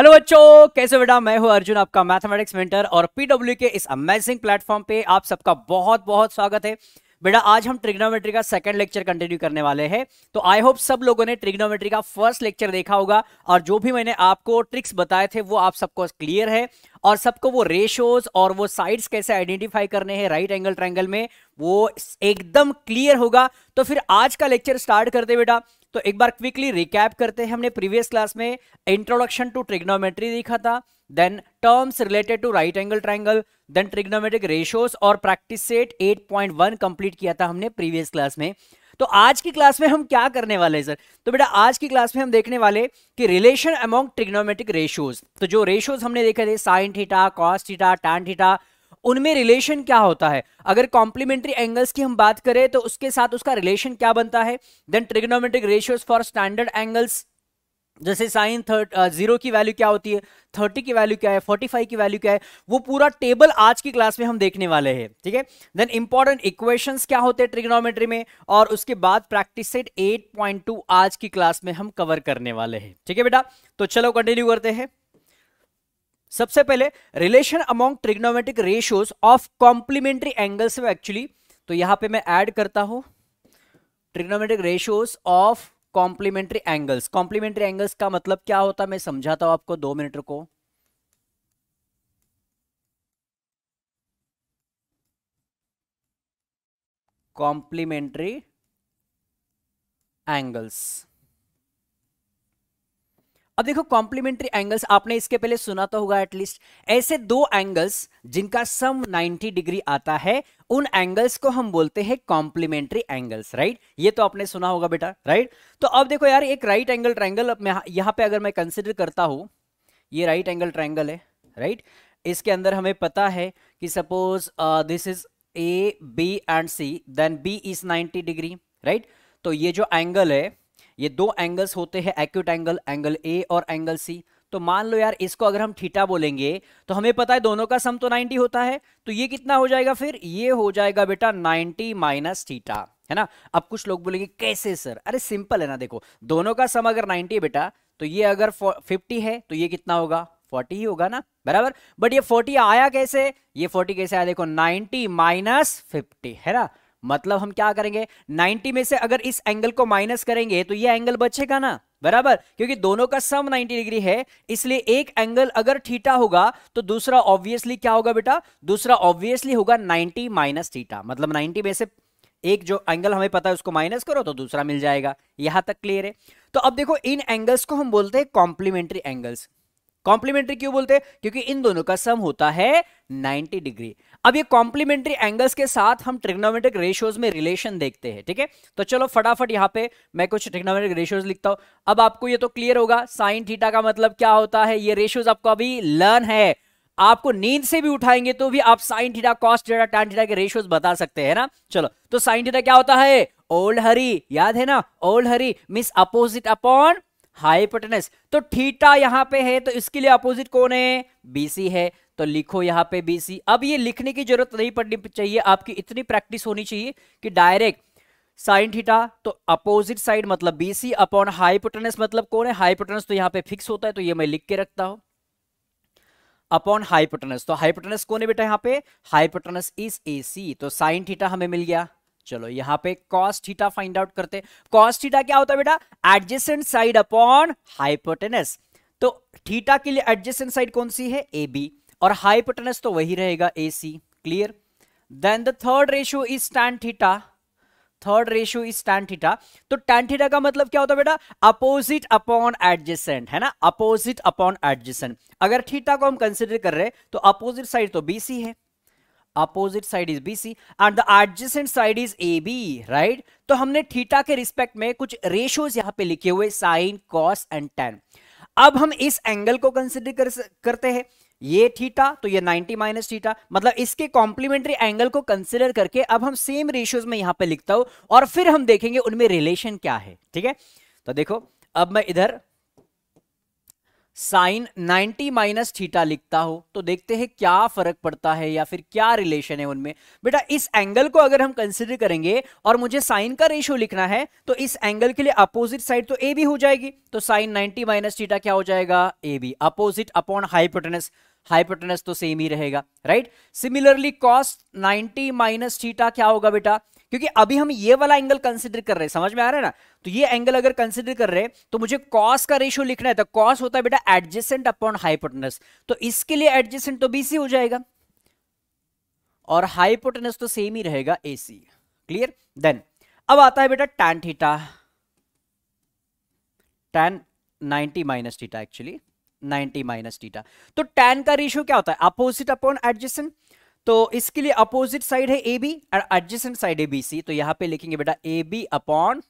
Hello बच्चों कैसे बेटा मैं हूं अर्जुन आपका मैथमेटिक्स मेंटर और पीडब्ल्यू के इस अमेजिंग प्लेटफॉर्म पे आप सबका बहुत बहुत स्वागत है बेटा आज हम ट्रिग्नोमेट्री का सेकंड लेक्चर कंटिन्यू करने वाले हैं तो आई होप सब लोगों ने ट्रिग्नोमेट्री का फर्स्ट लेक्चर देखा होगा और जो भी मैंने आपको ट्रिक्स बताए थे वो आप सबको क्लियर है और सबको वो रेशोज और वो साइड्स कैसे आइडेंटिफाई करने हैं राइट एंगल ट्रैंगल में वो एकदम क्लियर होगा तो फिर आज का लेक्चर स्टार्ट करते बेटा तो एक बार क्विकली रिकैप करते हैं हमने प्रीवियस क्लास में इंट्रोडक्शन टू ट्रिग्नोमेट्री देखा था then terms related to right angle triangle then trigonometric ratios और प्रैक्टिस सेट 8.1 कंप्लीट किया था हमने प्रीवियस क्लास में तो आज की क्लास में हम क्या करने वाले हैं सर तो बेटा आज की क्लास में हम देखने वाले कि रिलेशन अमॉन्ग ट्रिग्नोमेट्रिक रेशियोज तो जो रेशियोज हमने देखे थे sine theta cos theta tan theta उनमें रिलेशन क्या होता है अगर कॉम्प्लीमेंट्री एंगल्स की हम बात करें तो उसके साथ उसका रिलेशन क्या बनता है then trigonometric ratios for standard angles जैसे साइन थर्ट जीरो की वैल्यू क्या होती है थर्टी की वैल्यू क्या है फोर्टी फाइव की वैल्यू क्या है वो पूरा टेबल आज की क्लास में हम देखने वाले हैं ठीक है देन इंपॉर्टेंट इक्वेशंस क्या होते हैं ट्रिग्नोमेट्री में और उसके बाद practice set eight point two आज की क्लास में हम कवर करने वाले हैं ठीक है बेटा तो चलो कंटिन्यू करते हैं सबसे पहले relation among trigonometric ratios of complementary angles में एक्चुअली तो यहां पे मैं ऐड करता हूं trigonometric ratios of complementary angles complementary angles का मतलब क्या होता मैं समझाता हूं आपको दो मिनट को कॉम्प्लीमेंट्री एंगल्स अब देखो कॉम्प्लीमेंट्री एंगल्स आपने इसके पहले सुना तो होगा एटलीस्ट ऐसे दो एंगल्स जिनका सम 90 डिग्री आता है उन एंगल्स को हम बोलते हैं कॉम्प्लीमेंट्री एंगल्स राइट ये तो आपने सुना होगा बेटा राइट तो अब देखो यार एक राइट एंगल ट्रैंगल यहां पे अगर मैं कंसिडर करता हूं ये राइट एंगल ट्रैंगल है राइट इसके अंदर हमें पता है कि suppose this is A B and C then B is ninety degree right तो ये जो एंगल है ये दो एंगल्स होते हैं एक्यूट एंगल एंगल ए और एंगल सी तो मान लो यार इसको अगर हम थीटा बोलेंगे तो हमें पता है दोनों का सम तो 90 होता है तो ये कितना हो जाएगा फिर ये हो जाएगा बेटा 90 माइनस थीटा है ना अब कुछ लोग बोलेंगे कैसे सर अरे सिंपल है ना देखो दोनों का सम अगर 90 बेटा तो ये अगर 50 है तो ये कितना होगा 40 ही होगा ना बराबर बट ये 40 आया कैसे ये 40 कैसे आया देखो 90 माइनस फिफ्टी है ना मतलब हम क्या करेंगे 90 में से अगर इस एंगल को माइनस करेंगे तो ये एंगल बचेगा ना बराबर क्योंकि दोनों का सम 90 डिग्री है इसलिए एक एंगल अगर थीटा होगा तो दूसरा ऑब्वियसली क्या होगा बेटा दूसरा ऑब्वियसली होगा 90 माइनस थीटा मतलब 90 में से एक जो एंगल हमें पता है उसको माइनस करो तो दूसरा मिल जाएगा यहां तक क्लियर है तो अब देखो इन एंगल्स को हम बोलते हैं कॉम्प्लीमेंट्री एंगल्स कॉम्प्लीमेंट्री क्यों बोलते हैं क्योंकि इन दोनों का सम होता है 90 डिग्री अब ये कॉम्प्लीमेंट्री एंगल्स के साथ हम ट्रिग्नोमेट्रिक रेशियोज में रिलेशन देखते हैं ठीक है तो चलो फटाफट यहां पे मैं कुछ ट्रिग्नोमेट्रिक रेशियोज लिखता हूं अब आपको ये तो क्लियर होगा साइन थीटा का मतलब क्या होता है ये रेशियोज आपको अभी लर्न है आपको नींद से भी उठाएंगे तो भी आप sine theta cos theta tan theta के रेशियोज बता सकते हैं ना चलो तो साइन थीटा क्या होता है ओल्ड हरी याद है ना old Harry means opposite upon hypotenuse तो थीटा यहां पे है तो इसके लिए अपोजिट कौन है बीसी है तो लिखो यहां पे बीसी अब ये लिखने की जरूरत नहीं पड़नी चाहिए आपकी इतनी प्रैक्टिस होनी चाहिए कि डायरेक्ट साइन थीटा तो अपोजिट साइड मतलब बीसी अपॉन हाइपोटेनस मतलब कौन है हाइपोटेनस तो यहां पे फिक्स होता है तो ये मैं लिख के रखता हूं अपॉन हाइपोटेनस तो हाइपोटेनस कौन है बेटा यहां पे हाइपोटेनस इज एसी तो साइन थीटा हमें मिल गया चलो यहां पे कॉस थीटा फाइंड आउट करते कॉस थीटा क्या होता है बेटा एडजेसेंट साइड अपॉन हाइपोटेनस तो थीटा के लिए एडजेसेंट साइड कौन सी है ए बी और हाइपोटेनस तो वही रहेगा A C clear then the third ratio is tan theta third ratio is tan theta तो टैन थीटा का मतलब क्या होता है बेटा अपोजिट अपॉन एडजेसेंट है ना अपोजिट अपॉन एडजेसेंट अगर थीटा को हम कंसिडर कर रहे हैं तो अपोजिट साइड तो बी सी है opposite side is B C and the adjacent side is A B right तो हमने थीटा के रिस्पेक्ट में कुछ रेशियोज यहां पे लिखे हुए साइन कॉस एंड टेन अब हम इस एंगल को कंसिडर कर, करते हैं ये थीटा तो ये 90 माइनस थीटा मतलब इसके कॉम्प्लीमेंट्री एंगल को कंसिडर करके अब हम सेम रेशियोज में यहां पे लिखता हूं और फिर हम देखेंगे उनमें रिलेशन क्या है ठीक है तो देखो अब मैं इधर साइन 90 माइनस थीटा लिखता हो तो देखते हैं क्या फर्क पड़ता है या फिर क्या रिलेशन है उनमें बेटा इस एंगल को अगर हम कंसिडर करेंगे और मुझे साइन का रेशियो लिखना है तो इस एंगल के लिए अपोजिट साइड तो ए भी हो जाएगी तो साइन 90 माइनस थीटा क्या हो जाएगा A B opposite upon hypotenuse hypotenuse तो सेम ही रहेगा right similarly cos ninety minus theta क्या होगा बेटा क्योंकि अभी हम ये वाला एंगल कंसिडर कर रहे हैं समझ में आ रहा है ना तो ये एंगल अगर कंसिडर कर रहे हैं तो मुझे कॉस का रेशियो लिखना है तो कॉस होता है बेटा एडजेसेंट अपॉन हाइपोटनस तो इसके लिए एडजेसेंट तो बीसी हो जाएगा और हाइपोटनस तो सेम ही रहेगा एसी क्लियर देन अब आता है बेटा tan theta tan ninety minus theta actually 90 minus theta तो टैन का रेशियो क्या होता है अपोजिट अपॉन एडजेसेंट तो इसके लिए अपोजिट साइड है ए बी और एडजेसेंट साइड है बी सी तो यहां पे लिखेंगे बेटा A B upon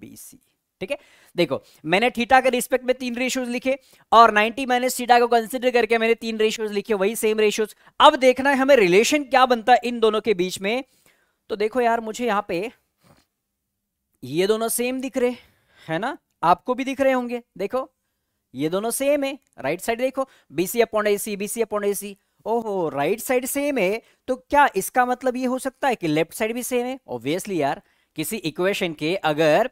B C ठीक है देखो मैंने थीटा के रिस्पेक्ट में तीन रेशियोज लिखे और 90 माइनस थीटा को कंसिडर करके मैंने तीन रेशियोज लिखे वही सेम रेशियोज अब देखना है हमें रिलेशन क्या बनता है इन दोनों के बीच में तो देखो यार मुझे यहां पे ये दोनों सेम दिख रहे है ना आपको भी दिख रहे होंगे देखो ये दोनों सेम है राइट साइड देखो BC upon A C BC upon A C ओहो राइट साइड सेम है तो क्या इसका मतलब ये हो सकता है कि लेफ्ट साइड भी सेम है ऑब्वियसली यार किसी इक्वेशन के अगर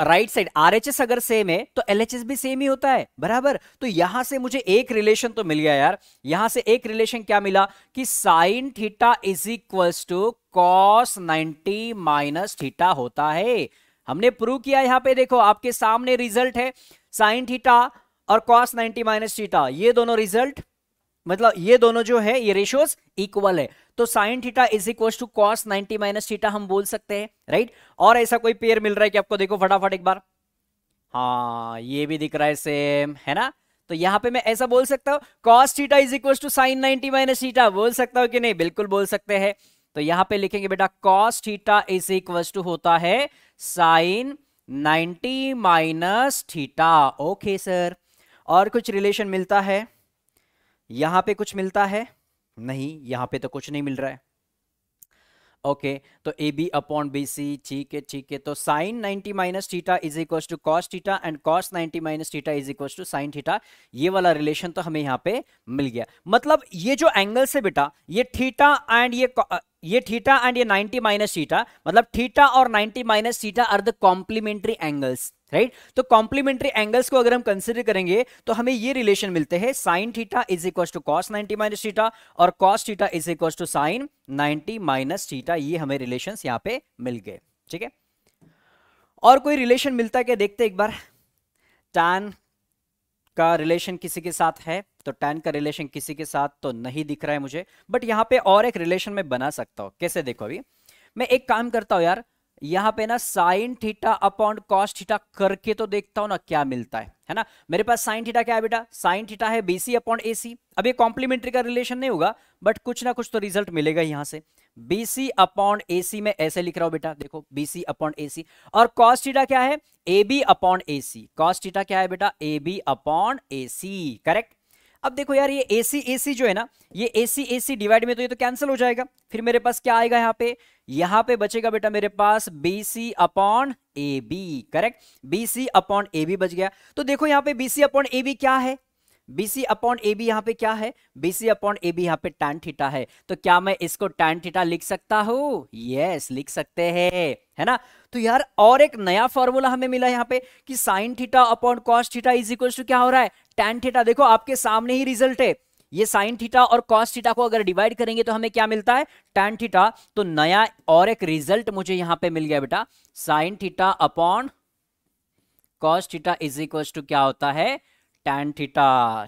राइट साइड एस अगर सेम है तो एस भी सेम ही होता है बराबर तो यहां से मुझे एक रिलेशन तो मिल गया यार यहां से एक रिलेशन क्या मिला कि sine theta is equals to cos ninety minus theta होता है हमने प्रूव किया यहां पे देखो आपके सामने रिजल्ट है साइन थीटा और कॉस नाइनटी माइनस थीटा ये दोनों रिजल्ट मतलब ये दोनों जो है ये रेशियोज इक्वल है तो sine theta is equal to cos 90 minus theta हम बोल सकते हैं राइट और ऐसा कोई पेयर मिल रहा है कि आपको देखो फटाफट एक बार हाँ ये भी दिख रहा है सेम है ना तो यहां पे मैं ऐसा बोल सकता हूँ cos theta is equal to sine ninety minus theta बोल सकता हूँ कि नहीं बिल्कुल बोल सकते हैं तो यहां पे लिखेंगे बेटा cos theta is equal to होता है sine ninety minus theta okay sir और कुछ रिलेशन मिलता है यहां पे कुछ मिलता है नहीं यहां पे तो कुछ नहीं मिल रहा है ओके तो A B upon B C ठीक है ठीक है तो sine 90 minus theta is equal to cos theta and cos 90 minus theta is equal to sine theta ये वाला रिलेशन तो हमें यहां पे मिल गया मतलब ये जो एंगल्स है बेटा ये थीटा एंड ये ये थीटा एंड ये 90 माइनस थीटा मतलब थीटा और 90 minus theta are the complementary angles right right? तो कॉम्प्लीमेंट्री एंगल्स को अगर हम कंसिडर करेंगे तो हमें ये रिलेशन मिलते हैं sine theta is equal to cos ninety minus theta और cos theta is equal to sine ninety minus theta ये हमें रिलेशन यहां पे मिल गए ठीक है और कोई रिलेशन मिलता है क्या देखते एक बार टैन का रिलेशन किसी के साथ है तो टैन का रिलेशन किसी के साथ तो नहीं दिख रहा है मुझे बट यहां पर और एक रिलेशन में बना सकता हूं कैसे देखो अभी मैं एक काम करता हूं यार यहां पे ना sine theta upon cos theta करके तो देखता हूं ना क्या मिलता है है ना मेरे पास साइन थीटा क्या है बेटा साइन थीटा है बीसी अपॉन ए सी अब ये कॉम्प्लीमेंट्री का रिलेशन नहीं होगा बट कुछ ना कुछ तो रिजल्ट मिलेगा यहां से बीसी अपॉन एसी में ऐसे लिख रहा हूं बेटा देखो बीसी अपॉन एसी और कॉस्ट थीटा क्या है A B upon AC cos theta क्या है बेटा A B upon AC correct अब देखो यार ये एसी एसी जो है ना ये एसी एसी डिवाइड में तो ये तो कैंसिल हो जाएगा फिर मेरे पास क्या आएगा यहाँ पे यहां पे बचेगा बेटा मेरे पास B C upon A B correct B C upon A B बच गया तो देखो यहां पे B C upon A B क्या है बीसी अपॉन ए बी यहाँ पे क्या है बीसी अपॉन ए बी यहाँ पे टैन थीटा है तो क्या मैं इसको टैन थीटा लिख सकता हूं यस yes, लिख सकते हैं है ना तो यार और एक नया फॉर्मूला हमें मिला यहाँ पे कि sine theta upon cos theta is equal to क्या हो रहा है टैन थीटा देखो आपके सामने ही रिजल्ट है ये साइन थीटा और कॉस थीटा को अगर डिवाइड करेंगे तो हमें क्या मिलता है टैन थीटा तो नया और एक रिजल्ट मुझे यहां पे मिल गया बेटा sine theta upon cos theta is equal to क्या होता है टैन थीटा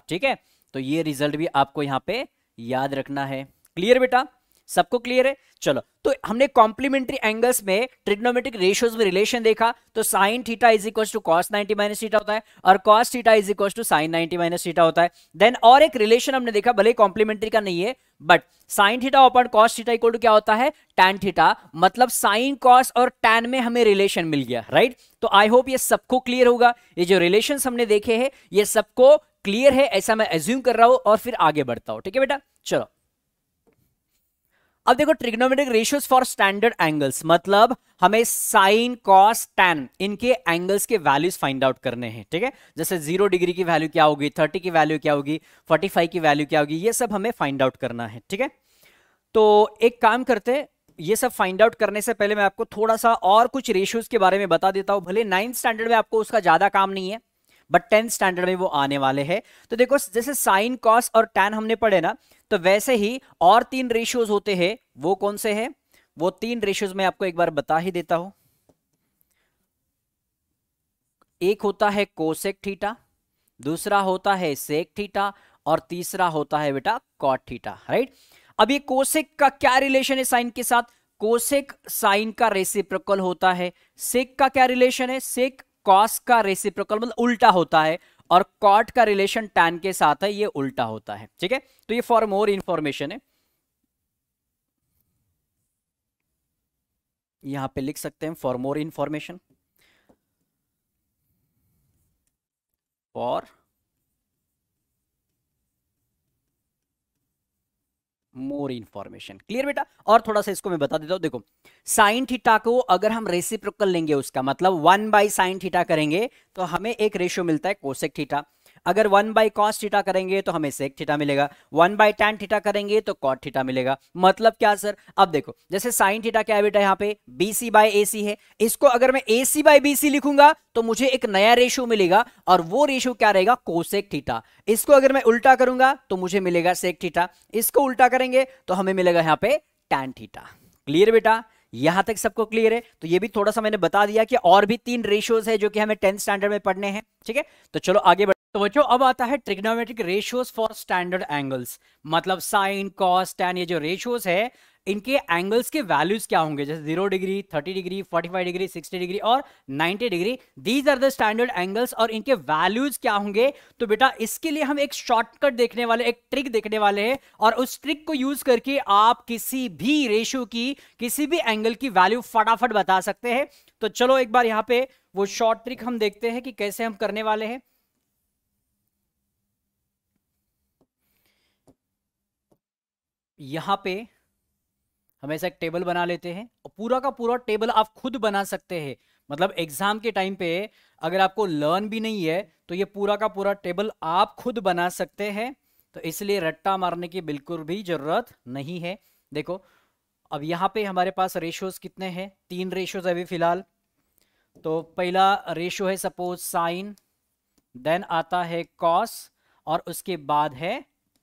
ठीक है तो ये रिजल्ट भी आपको यहां पे याद रखना है क्लियर बेटा सबको क्लियर है चलो तो हमने कॉम्प्लीमेंट्री एंगल्स में ट्रिग्नोमेट्रिक रेशियोज में रिलेशन देखा तो sine theta is equal to cos ninety minus theta होता है और cos theta is equal to sine ninety minus theta होता है देन और एक रिलेशन हमने देखा भले कॉम्प्लीमेंट्री का नहीं है but sine theta upon cos theta equal to क्या होता है टैन थीटा मतलब साइन कॉस और टैन में हमें रिलेशन मिल गया राइट तो आई होप ये सबको क्लियर होगा ये जो रिलेशन हमने देखे है ये सबको क्लियर है ऐसा मैं एज्यूम कर रहा हूं और फिर आगे बढ़ता हूं ठीक है बेटा चलो अब देखो trigonometric ratios for standard angles मतलब हमें साइन कॉस टेन इनके एंगल्स के वैल्यूज फाइंड आउट करने हैं ठीक है ठेके? जैसे जीरो डिग्री की वैल्यू क्या होगी थर्टी की वैल्यू क्या होगी फोर्टी फाइव की वैल्यू क्या होगी ये सब हमें फाइंड आउट करना है ठीक है तो एक काम करते हैं ये सब फाइंड आउट करने से पहले मैं आपको थोड़ा सा और कुछ रेशियोज के बारे में बता देता हूं भले नाइन्थ स्टैंडर्ड में आपको उसका ज्यादा काम नहीं है बट टेंथ स्टैंडर्ड में वो आने वाले हैं तो देखो जैसे साइन कॉस और टेन हमने पढ़े ना तो वैसे ही और तीन रेशियोज होते हैं वो कौन से हैं वो तीन रेशियोज में आपको एक बार बता ही देता हूं एक होता है कोसेक थीटा दूसरा होता है सेक थीटा और तीसरा होता है बेटा कॉट थीटा राइट अब ये कोसेक का क्या रिलेशन है साइन के साथ कोसेक साइन का रेसिप्रोकल होता है सेक का क्या रिलेशन है सेक कॉस का रेसिप्रोकल मतलब उल्टा होता है और कॉट का रिलेशन टैन के साथ है ये उल्टा होता है ठीक है तो ये फॉर मोर इंफॉर्मेशन है यहां पे लिख सकते हैं for more information for more information clear बेटा और थोड़ा सा इसको मैं बता देता हूं देखो साइन थीटा को अगर हम रेसिप्रोकल लेंगे उसका मतलब वन बाई साइन थीटा करेंगे तो हमें एक रेशियो मिलता है कोसेक थीटा अगर वन बाई कॉस थीटा करेंगे तो हमें सेक थीटा मिलेगा वन बाई टेन थीटा करेंगे तो कॉट थीटा मिलेगा मतलब क्या सर अब देखो जैसे साइन थीटा क्या बेटा यहाँ पे बी सी बाय ए सी है इसको अगर मैं ए सी बाई बी सी लिखूंगा तो मुझे एक नया रेशो मिलेगा और वो रेशो क्या रहेगा कोसेक थीटा इसको अगर मैं उल्टा करूंगा तो मुझे मिलेगा सेक थीटा इसको उल्टा करेंगे तो हमें मिलेगा यहाँ पे टेन थीटा क्लियर बेटा यहां तक सबको क्लियर है तो ये भी थोड़ा सा मैंने बता दिया कि और भी तीन रेशियोज है जो कि हमें टेंथ स्टैंडर्ड में पढ़ने हैं ठीक है तो चलो आगे बढ़ तो बच्चों अब आता है trigonometric ratios for standard angles मतलब साइन कॉस टैन ये जो रेशियोज है इनके एंगल्स के वैल्यूज क्या होंगे जैसे zero degree thirty degree forty five degree sixty degree और ninety degree these are the standard angles और इनके वैल्यूज क्या होंगे तो बेटा इसके लिए हम एक शॉर्टकट देखने वाले एक ट्रिक देखने वाले हैं और उस ट्रिक को यूज करके आप किसी भी रेशो की किसी भी एंगल की वैल्यू फटाफट बता सकते हैं तो चलो एक बार यहाँ पे वो शॉर्ट ट्रिक हम देखते हैं कि कैसे हम करने वाले हैं यहां पे हमेशा एक टेबल बना लेते हैं और पूरा का पूरा टेबल आप खुद बना सकते हैं मतलब एग्जाम के टाइम पे अगर आपको लर्न भी नहीं है तो ये पूरा का पूरा टेबल आप खुद बना सकते हैं तो इसलिए रट्टा मारने की बिल्कुल भी ज़रूरत नहीं है देखो अब यहाँ पे हमारे पास रेशोज कितने हैं तीन रेशोज अभी फिलहाल तो पहला रेशो है सपोज साइन देन आता है कॉस और उसके बाद है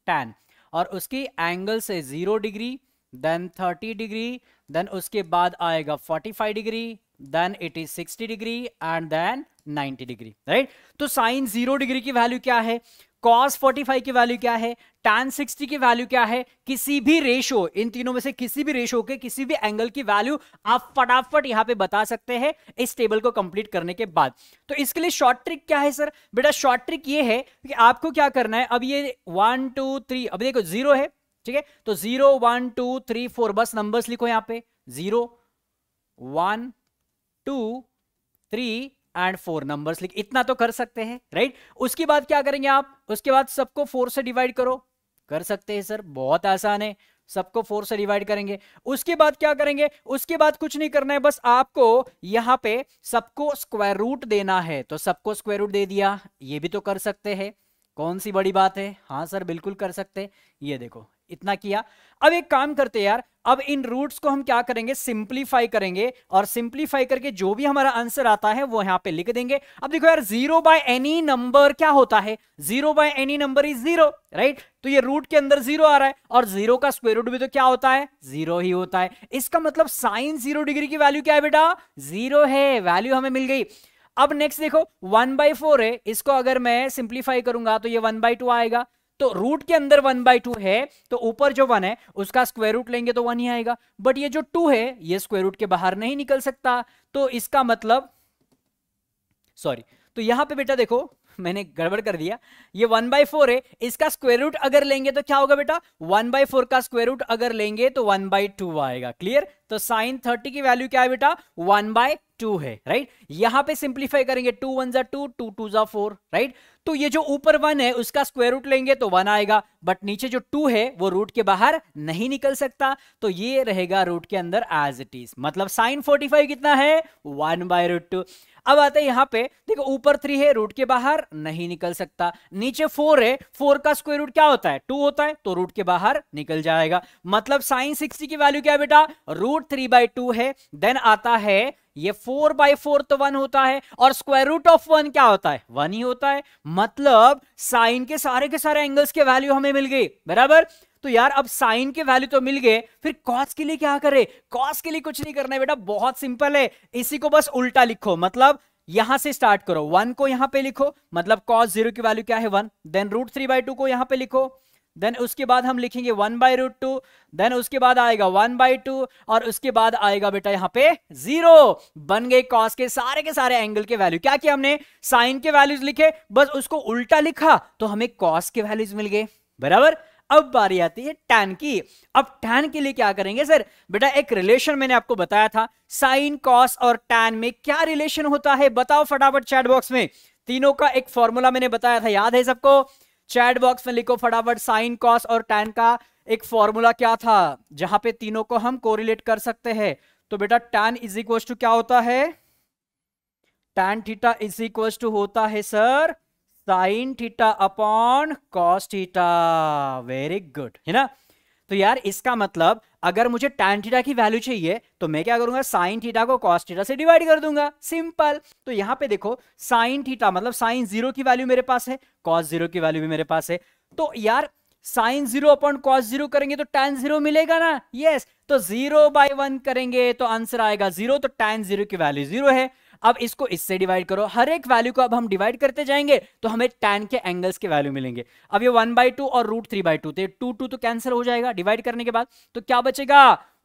टैन और उसकी एंगल से zero degree then 30 degree then उसके बाद आएगा 45 degree then it is 60 degree and then 90 degree right तो साइन जीरो डिग्री की वैल्यू क्या है कॉस 45 की वैल्यू क्या है टैन 60 की वैल्यू क्या है किसी भी रेशो इन तीनों में से किसी भी रेशो के किसी भी एंगल की वैल्यू आप फटाफट यहां पे बता सकते हैं इस टेबल को कंप्लीट करने के बाद तो इसके लिए शॉर्ट ट्रिक क्या है सर बेटा शॉर्ट ट्रिक ये है कि आपको क्या करना है अब ये वन टू थ्री अब देखो जीरो है ठीक है तो zero one two three four बस नंबर्स लिखो यहां पे zero one two three and four numbers लिख इतना तो कर सकते हैं राइट उसके बाद क्या करेंगे आप उसके बाद सबको फोर से डिवाइड करो कर सकते हैं सर बहुत आसान है सबको फोर से डिवाइड करेंगे उसके बाद क्या करेंगे उसके बाद कुछ नहीं करना है बस आपको यहां पे सबको स्क्वायर रूट देना है तो सबको स्क्वायर रूट दे दिया ये भी तो कर सकते हैं कौन सी बड़ी बात है हाँ सर बिल्कुल कर सकते हैं ये देखो इतना किया अब एक काम करते यार अब इन रूट्स को हम क्या करेंगे सिंप्लीफाई करेंगे और सिंप्लीफाई करके जो भी हमारा आंसर आता है वो यहां पे लिख देंगे अब देखो यार जीरो बाय एनी नंबर क्या होता है zero by any number is zero right तो ये रूट के अंदर जीरो आ रहा है और जीरो का स्क्वायर रूट भी तो क्या होता है जीरो ही होता है इसका मतलब साइन जीरो डिग्री की वैल्यू क्या है बेटा जीरो है वैल्यू हमें मिल गई अब नेक्स्ट देखो वन बाई फोर है इसको अगर मैं सिंप्लीफाई करूंगा तो ये वन बाई टू आएगा तो रूट के अंदर वन बाई टू है तो ऊपर जो वन है उसका स्क्वायर रूट लेंगे तो वन ही आएगा बट ये जो टू है ये स्क्वायर रूट के बाहर नहीं निकल सकता तो इसका मतलब सॉरी तो यहां पे बेटा देखो मैंने गड़बड़ कर दिया ये वन बाई फोर है इसका स्क्वायर रूट अगर लेंगे तो क्या होगा बेटा वन बाई फोर का स्क्वायर रूट अगर लेंगे तो वन बाई टू आएगा क्लियर तो साइन थर्टी की वैल्यू क्या है बेटा वन बाय टू है राइट यहां पे सिंप्लीफाई करेंगे टू वन जा टू टू टू जा फोर राइट तो ये जो ऊपर वन है उसका स्क्वायर रूट लेंगे तो वन आएगा बट नीचे जो टू है वो रूट के बाहर नहीं निकल सकता तो ये रहेगा रूट के अंदर एज इट इज मतलब साइन फोर्टी फाइव कितना है वन बाय रूट टू अब आते हैं यहां पे देखो ऊपर थ्री है रूट के बाहर नहीं निकल सकता नीचे फोर है फोर का स्क्वायर रूट क्या होता है टू होता है तो रूट के बाहर निकल जाएगा मतलब साइन सिक्सटी की वैल्यू क्या बेटा रूट थ्री बाई टू है देन आता है ये फोर बाई फोर तो वन होता है और स्क्वायर रूट ऑफ वन क्या होता है वन ही होता है मतलब साइन के सारे के सारे एंगल्स के वैल्यू हमें मिल गई बराबर तो यार अब साइन के वैल्यू तो मिल गए फिर कॉस के लिए क्या करे कॉस के लिए कुछ नहीं करना है बेटा बहुत सिंपल है इसी को बस उल्टा लिखो मतलब यहां से स्टार्ट करो वन को यहां पे लिखो मतलब कॉस जीरो की वैल्यू क्या है one then root three by two को यहां पे लिखो देन उसके बाद हम लिखेंगे one by root two then उसके बाद आएगा वन बाई टू और उसके बाद आएगा बेटा यहाँ पे जीरो बन गए कॉस के सारे के सारे एंगल के वैल्यू क्या किया हमने साइन के वैल्यूज लिखे बस उसको उल्टा लिखा तो हमें कॉस के वैल्यूज मिल गए बराबर अब बारी आती है टैन की अब टैन के लिए क्या करेंगे सर बेटा एक रिलेशन मैंने आपको बताया था साइन कॉस और टैन में क्या रिलेशन होता है बताओ फटाफट चैट बॉक्स में तीनों का एक फॉर्मूला मैंने बताया था याद है सबको चैट बॉक्स में लिखो फटाफट साइन कॉस और टैन का एक फॉर्मूला क्या था जहां पे तीनों को हम कोरिलेट कर सकते हैं तो बेटा टैन इज इक्व टू क्या होता है tan theta is equal to होता है sir sine theta upon cos theta very good है ना तो यार इसका मतलब अगर मुझे टैन थीटा की वैल्यू चाहिए तो मैं क्या करूंगा साइन थीटा को कॉस थीटा से डिवाइड कर दूंगा सिंपल तो यहां पे देखो साइन थीटा मतलब साइन जीरो की वैल्यू मेरे पास है कॉस जीरो की वैल्यू भी मेरे पास है तो यार sine zero upon cos zero करेंगे तो टैन जीरो मिलेगा ना यस yes. तो जीरो बाई वन करेंगे तो आंसर आएगा जीरो तो टैन जीरो की वैल्यू जीरो है अब इसको इससे डिवाइड करो हर एक वैल्यू को अब हम डिवाइड करते जाएंगे तो हमें टेन के एंगल्स के वैल्यू मिलेंगे अब ये वन बाई टू और रूट थ्री बाई टू थे टू टू तो कैंसिल तो हो जाएगा डिवाइड करने के बाद तो क्या बचेगा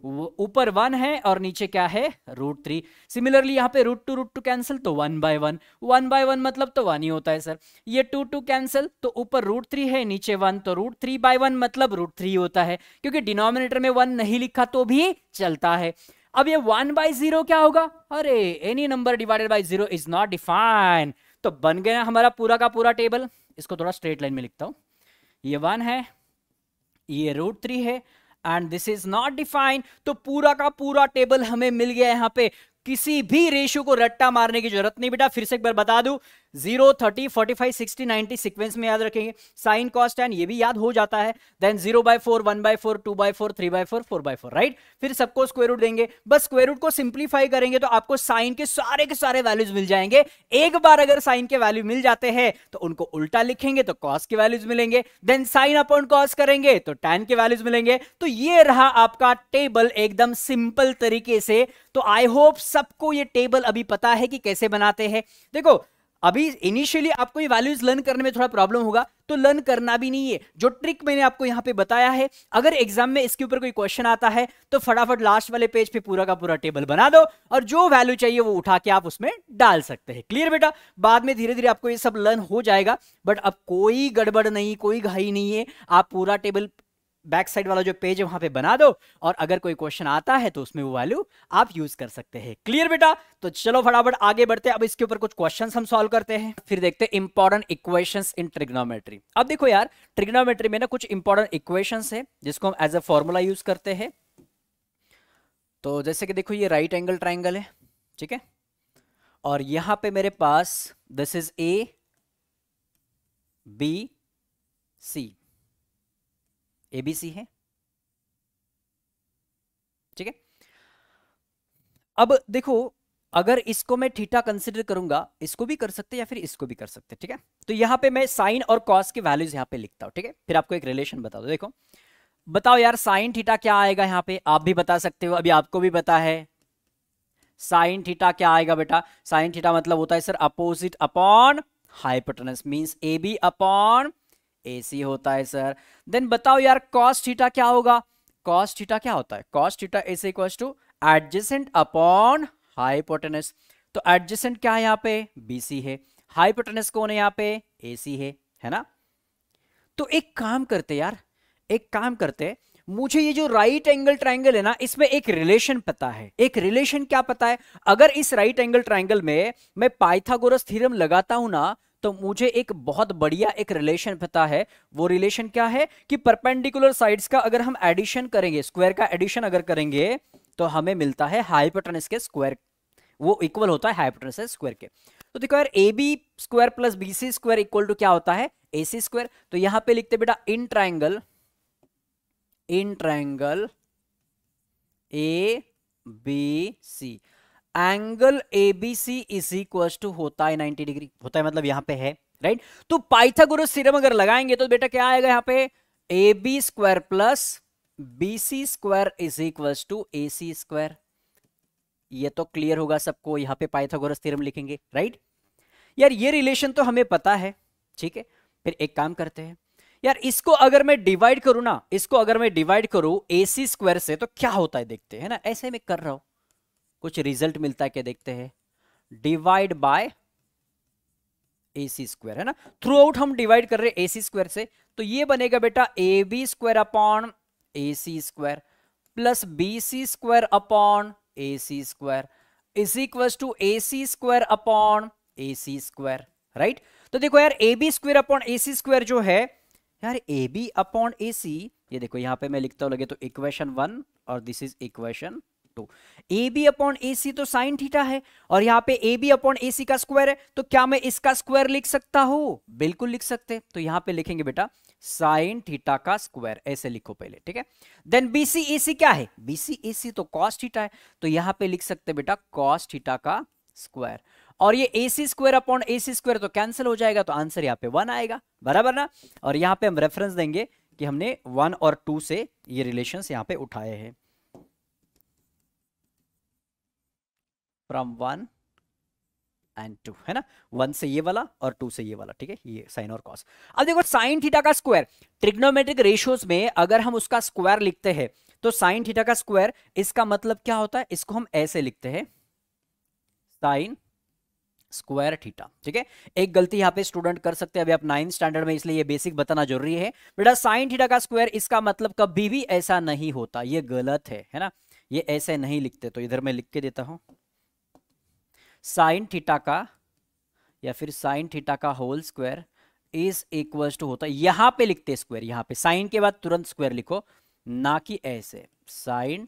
ऊपर वन है और नीचे क्या है रूट थ्री सिमिलरली यहाँ पे root two root two cancel तो one by one one by one मतलब तो वन ही होता है सर ये टू टू कैंसिल तो ऊपर रूट थ्री है नीचे वन तो रूट थ्री बाय वन मतलब रूट थ्री होता है क्योंकि डिनोमिनेटर में वन नहीं लिखा तो भी चलता है अब ये वन बाई जीरो क्या होगा अरे any number divided by zero is not define तो बन गया हमारा पूरा का पूरा टेबल इसको थोड़ा स्ट्रेट लाइन में लिखता हूं ये वन है ये रूट थ्री है and this is not define तो पूरा का पूरा टेबल हमें मिल गया यहां पे किसी भी रेशो को रट्टा मारने की जरूरत नहीं बेटा फिर से एक बार बता दूं zero thirty forty five sixty ninety sequence में याद रखेंगे साइन कॉस्ट एंड ये भी याद हो जाता है then zero by four one by four two by four three by four four by four right फिर सबको स्क्वेयर रूट देंगे बस स्क्वेयर रूट को सिंप्लीफाई करेंगे तो आपको साइन के सारे के सारे वैल्यूज मिल जाएंगे एक बार अगर साइन के वैल्यू मिल जाते हैं तो उनको उल्टा लिखेंगे तो कॉस के वैल्यूज मिलेंगे देन साइन अपॉन कॉस करेंगे तो टेन के वैल्यूज मिलेंगे तो ये रहा आपका टेबल एकदम सिंपल तरीके से तो आई होप सबको ये टेबल अभी पता है कि कैसे बनाते हैं देखो अभी इनिशियली आपको ये वैल्यूज लर्न करने में थोड़ा प्रॉब्लम होगा तो लर्न करना भी नहीं है जो ट्रिक मैंने आपको यहां पे बताया है अगर एग्जाम में इसके ऊपर कोई क्वेश्चन आता है तो फटाफट लास्ट वाले पेज पे पूरा का पूरा टेबल बना दो और जो वैल्यू चाहिए वो उठा के आप उसमें डाल सकते हैं क्लियर बेटा बाद में धीरे धीरे आपको ये सब लर्न हो जाएगा बट अब कोई गड़बड़ नहीं कोई घाई नहीं है आप पूरा टेबल बैक साइड वाला जो पेज है वहां पे बना दो और अगर कोई क्वेश्चन आता है तो उसमें वो वैल्यू आप यूज कर सकते हैं क्लियर बेटा तो चलो फटाफट आगे बढ़ते हैं अब इसके ऊपर कुछ क्वेश्चन हम सॉल्व करते हैं फिर देखते हैं इंपॉर्टेंट इक्वेशन इन ट्रिग्नोमेट्री अब देखो यार ट्रिग्नोमेट्री में ना कुछ इंपॉर्टेंट इक्वेशन है जिसको हम एज ए फॉर्मूला यूज करते हैं तो जैसे कि देखो ये राइट एंगल ट्राइंगल है ठीक है और यहां पे मेरे पास this is A B C A B C है ठीक है अब देखो अगर इसको मैं थीटा कंसिडर करूंगा इसको भी कर सकते या फिर इसको भी कर सकते ठीक है तो यहां पे मैं साइन और कॉस की वैल्यूज यहां पे लिखता हूं ठीक है फिर आपको एक रिलेशन बता दो देखो बताओ यार साइन थीटा क्या आएगा यहां पे आप भी बता सकते हो अभी आपको भी पता है साइन थीटा क्या आएगा बेटा साइन थीटा मतलब होता है sir opposite upon hypotenuse mean A B upon AC होता है सर देन बताओ यार कॉस्ट थीटा क्या होगा कॉस्ट थीटा क्या होता है cos theta as equal to adjacent upon hypotenuse तो एडजेसेंट क्या है यहाँ पे बीसी है हाइपोटेनस कौन है यहाँ पे एसी है है ना तो एक काम करते यार एक काम करते मुझे ये जो राइट एंगल ट्राइंगल है ना इसमें एक रिलेशन पता है एक रिलेशन क्या पता है अगर इस राइट एंगल ट्राइंगल में मैं पाइथागोरस थ्योरम लगाता हूं ना तो मुझे एक बहुत बढ़िया एक रिलेशन पता है वो रिलेशन क्या है कि परपेंडिकुलर साइड्स का अगर हम एडिशन करेंगे स्क्वायर का एडिशन अगर करेंगे तो हमें मिलता है हाइपोटेनस के स्क्वायर वो इक्वल होता है हाइपोटेनस स्क्वायर के तो देखो यार A B square plus B C square equal to क्या होता है ए सी स्क्वायर तो यहां पे लिखते बेटा in triangle in triangle A B C angle A B C is equal to होता है 90 डिग्री होता है मतलब यहां पे है राइट तो पाइथागोरस सीरम अगर लगाएंगे तो बेटा क्या आएगा यहां पे A B square plus B C square is equal to A C square ये तो क्लियर होगा सबको यहां पे पाइथागोरस थ्योरम लिखेंगे राइट यार ये रिलेशन तो हमें पता है ठीक है फिर एक काम करते हैं यार इसको अगर मैं डिवाइड करूं ना इसको अगर मैं डिवाइड करूं ए सी स्क्वायर से तो क्या होता है देखते हैं ना ऐसे में कर रहा हूं कुछ रिजल्ट मिलता है क्या देखते हैं divide by A C square है ना थ्रू आउट हम डिवाइड कर रहे ए सी स्क्वायर से तो ये बनेगा बेटा A B square upon A C square plus B C square upon A C square is equal to A C square upon A C square right तो देखो यार A B square upon A C square जो है यार A B upon A सी ये देखो यहां पे मैं लिखता हूं लगे तो इक्वेशन वन और दिस इज इक्वेशन तो ए बी अपॉन ए सी तो साइन थीटा है और यहाँ पे ए बी अपॉन ए सी का स्क्वायर है तो क्या मैं इसका स्क्वायर लिख सकता हूं बिल्कुल लिख सकते तो यहाँ पे लिखेंगे बेटा साइन थीटा का स्क्वायर ऐसे लिखो पहले ठीक है देन बी सी ए सी क्या है बी सी ए सी तो कॉस थीटा है तो यहाँ पे लिख सकते बेटा कॉस थीटा का स्क्वायर और ये A C square upon A C square तो कैंसिल हो जाएगा तो आंसर यहाँ पे वन आएगा बराबर ना और यहाँ पे हम रेफरेंस देंगे कि हमने वन और टू से ये रिलेशन यहाँ पे उठाए हैं फ्रॉम वन एंड टू है ना वन से ये वाला और टू से ये वाला ठीक है ये साइन और कॉस अब देखो साइन थीटा का स्क्वायर ट्रिग्नोमेट्रिक रेशियोज में अगर हम उसका स्क्वायर लिखते हैं तो साइन थीटा का स्क्वायर इसका मतलब क्या होता है इसको हम ऐसे लिखते हैं साइन स्क्वायर थीटा ठीक है एक गलती यहां पे स्टूडेंट कर सकते हैं अभी आप नाइन्थ स्टैंडर्ड में इसलिए ये बेसिक बताना जरूरी है बेटा साइन थीटा का स्क्वायर इसका मतलब कभी भी ऐसा नहीं होता ये गलत है है ना ये ऐसे नहीं लिखते तो इधर मैं लिख के देता हूं साइन थीटा का या फिर साइन थीटा का whole square is equal to होता है यहां पे लिखते स्क्वायर यहां पे साइन के बाद तुरंत स्क्वायर लिखो ना कि ऐसे साइन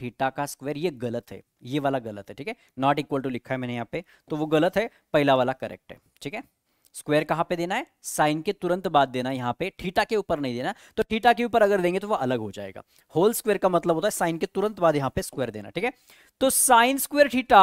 थीटा का स्क्वायर ये गलत है ये वाला गलत है ठीक है नॉट इक्वल टू लिखा है मैंने यहाँ पे तो वो गलत है पहला वाला करेक्ट है ठीक है स्क्वायर कहाँ पे देना है साइन के तुरंत बाद देना यहाँ पे थीटा के ऊपर नहीं देना तो थीटा के ऊपर अगर देंगे तो वो अलग हो जाएगा होल स्क्वायर का मतलब होता है साइन के तुरंत बाद यहाँ पे स्क्वायर देना ठीक है तो साइन स्क्वायर थीटा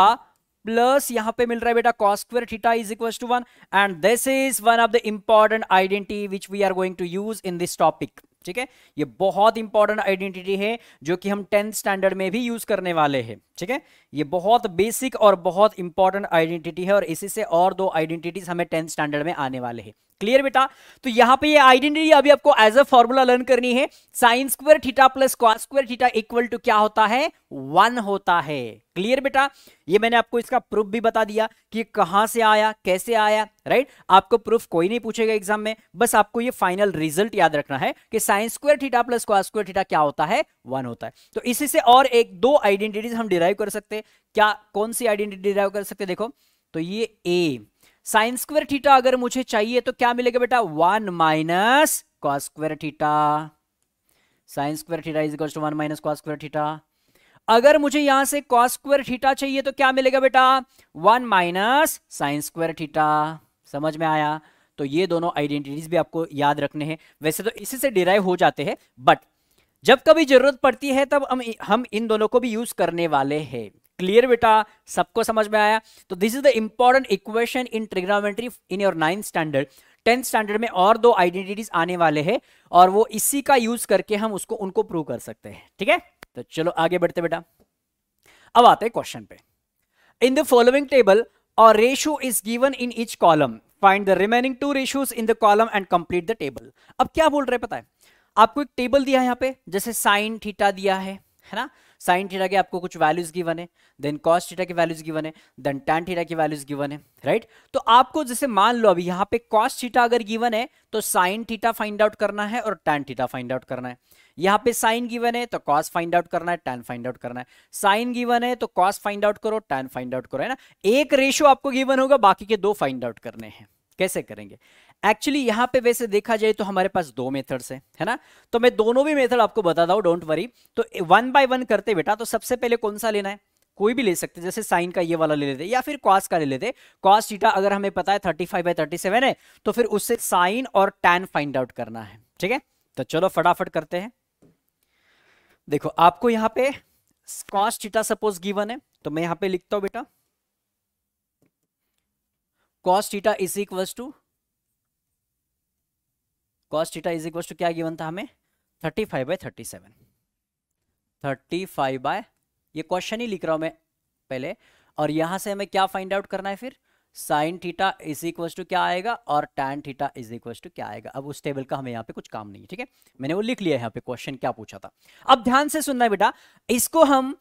प्लस यहां पे मिल रहा है बेटा cos square theta is equal to one and this is one of the important identity which we are going to use in this topic ठीक है ये बहुत इंपॉर्टेंट आइडेंटिटी है जो कि हम टेंथ स्टैंडर्ड में भी यूज करने वाले हैं ठीक है ये बहुत बेसिक और बहुत इंपॉर्टेंट आइडेंटिटी है और इसी से और दो आइडेंटिटीज हमें टेंथ स्टैंडर्ड में आने वाले हैं क्लियर बेटा तो यहां पे ये आइडेंटिटी अभी आपको एज अ फॉर्मूला लर्न करनी है sine square theta plus cos square theta equal to क्या होता है वन होता है क्लियर बेटा ये मैंने आपको इसका प्रूफ भी बता दिया कि कहां से आया कैसे आया राइट आपको प्रूफ कोई नहीं पूछेगा एग्जाम में बस आपको ये फाइनल रिजल्ट याद रखना है कि sine square theta plus cos square theta क्या होता है वन होता है तो इसी से और एक दो आइडेंटिटीज हम डिराइव कर सकते क्या कौन सी आइडेंटिटी डिराइव कर सकते देखो तो ये ए साइन स्क्वेयर थीटा अगर मुझे चाहिए तो क्या मिलेगा बेटा one minus cos square theta sine square theta is equal to one minus cos square theta अगर मुझे यहां से कॉस स्क्वेयर थीटा चाहिए तो क्या मिलेगा बेटा one minus sine square theta समझ में आया तो ये दोनों आइडेंटिटीज भी आपको याद रखने हैं वैसे तो इसी से डिराइव हो जाते हैं बट जब कभी जरूरत पड़ती है तब हम हम इन दोनों को भी यूज करने वाले हैं क्लियर बेटा सबको समझ में आया तो this is the important equation in trigonometry in your ninth standard tenth standard में और दो आइडेंटिटीज आने वाले हैं और वो इसी का यूज करके हम उसको उनको प्रूव कर सकते हैं ठीक है तो चलो आगे बढ़ते बेटा अब आते हैं क्वेश्चन पे इन द फॉलोइंग टेबल और ratio is given in each column find the remaining two ratios in the column and complete the table अब क्या बोल रहे पता है आपको एक टेबल दिया है यहाँ पे जैसे साइन थीटा दिया है है ना साइन थीटा के आपको कुछ वैल्यूज गिवन है देन कॉस थीटा के वैल्यूज गिवन है देन टैन थीटा की वैल्यूज गिवन है राइट right? तो आपको जैसे मान लो अभी यहाँ पे कॉस थीटा अगर गिवन है तो साइन थीटा फाइंड आउट करना है और टैन थीटा फाइंड आउट करना है यहाँ पे साइन गिवन है तो कॉस फाइंड आउट करना है टैन फाइंड आउट करना है साइन गिवन है तो कॉस फाइंड आउट करो टैन फाइंड आउट करो है ना एक रेशियो आपको गिवन होगा बाकी के दो फाइंड आउट करने हैं कैसे करेंगे एक्चुअली यहाँ पे वैसे देखा जाए तो हमारे पास दो मेथड्स है है ना तो मैं दोनों भी मेथड आपको बता दू डोंट वरी तो वन बाय वन करते बेटा तो सबसे पहले कौन सा लेना है कोई भी ले सकते जैसे साइन का ये वाला ले लेते या फिर कॉस का ले लेते कॉस टीटा अगर हमें पता है thirty five by thirty seven है तो फिर उससे साइन और टैन फाइंड आउट करना है ठीक है तो चलो फटाफट करते हैं देखो आपको यहाँ पे कॉस टीटा सपोज गिवन है तो मैं यहां पे लिखता हूं बेटा cos theta is equals to cos theta is equal to क्या गिवन था हमें thirty five by thirty seven thirty five by ये क्वेश्चन ही लिख रहा हूं मैं पहले और यहां से हमें क्या फाइंड आउट करना है फिर sine theta is equal to क्या आएगा और tan theta is equal to क्या आएगा अब उस टेबल का हमें यहाँ पे कुछ काम नहीं है ठीक है मैंने वो लिख लिया है यहाँ पे क्वेश्चन क्या पूछा था अब ध्यान से सुनना है बेटा इसको हम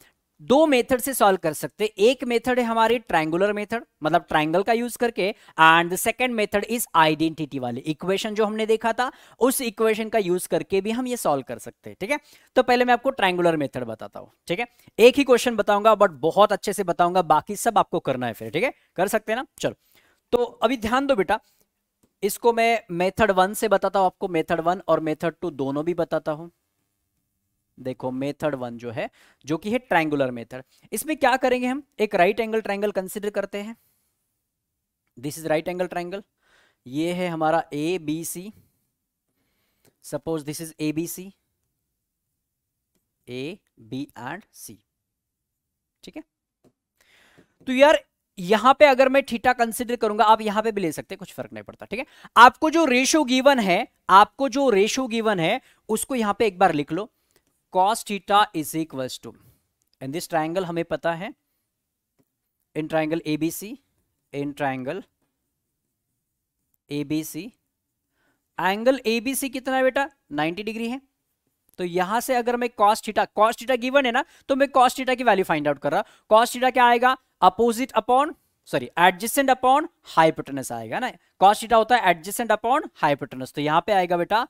दो मेथड से सॉल्व कर सकते हैं एक मेथड है हमारी ट्राइंगुलर मेथड मतलब ट्राइंगल का यूज करके and the second method is identity वाले इक्वेशन जो हमने देखा था उस इक्वेशन का यूज करके भी हम ये सॉल्व कर सकते हैं ठीक है तो पहले मैं आपको ट्राइंगुलर मेथड बताता हूं ठीक है एक ही क्वेश्चन बताऊंगा बट बहुत अच्छे से बताऊंगा बाकी सब आपको करना है फिर ठीक है कर सकते हैं ना चलो तो अभी ध्यान दो बेटा इसको मैं मेथड वन से बताता हूं आपको मेथड वन और मेथड टू दोनों भी बताता हूं देखो मेथड वन जो है जो कि है ट्राइंगुलर मेथड इसमें क्या करेंगे हम एक राइट एंगल ट्राइंगल कंसिडर करते हैं this is right angle triangle ये है हमारा A B C suppose this is A B C A B and C ठीक है तो यार यहां पे अगर मैं थीटा कंसिडर करूंगा आप यहां पे भी ले सकते हैं कुछ फर्क नहीं पड़ता ठीक है आपको जो रेशो गिवन है आपको जो रेशो गिवन है उसको यहां पे एक बार लिख लो cos theta is equal to and this triangle हमें पता है in triangle A B C in triangle A B C angle A B C कितना है बेटा 90 डिग्री है तो यहां से अगर मैं cos theta cos theta given है ना तो मैं कॉस थीटा की वैल्यू फाइंड आउट कर रहा कॉस थीटा क्या आएगा opposite upon sorry adjacent upon hypotenuse आएगा ना कॉस थीटा होता है एडजेसेंट अपॉन हाइपोटेनस तो यहां पे आएगा बेटा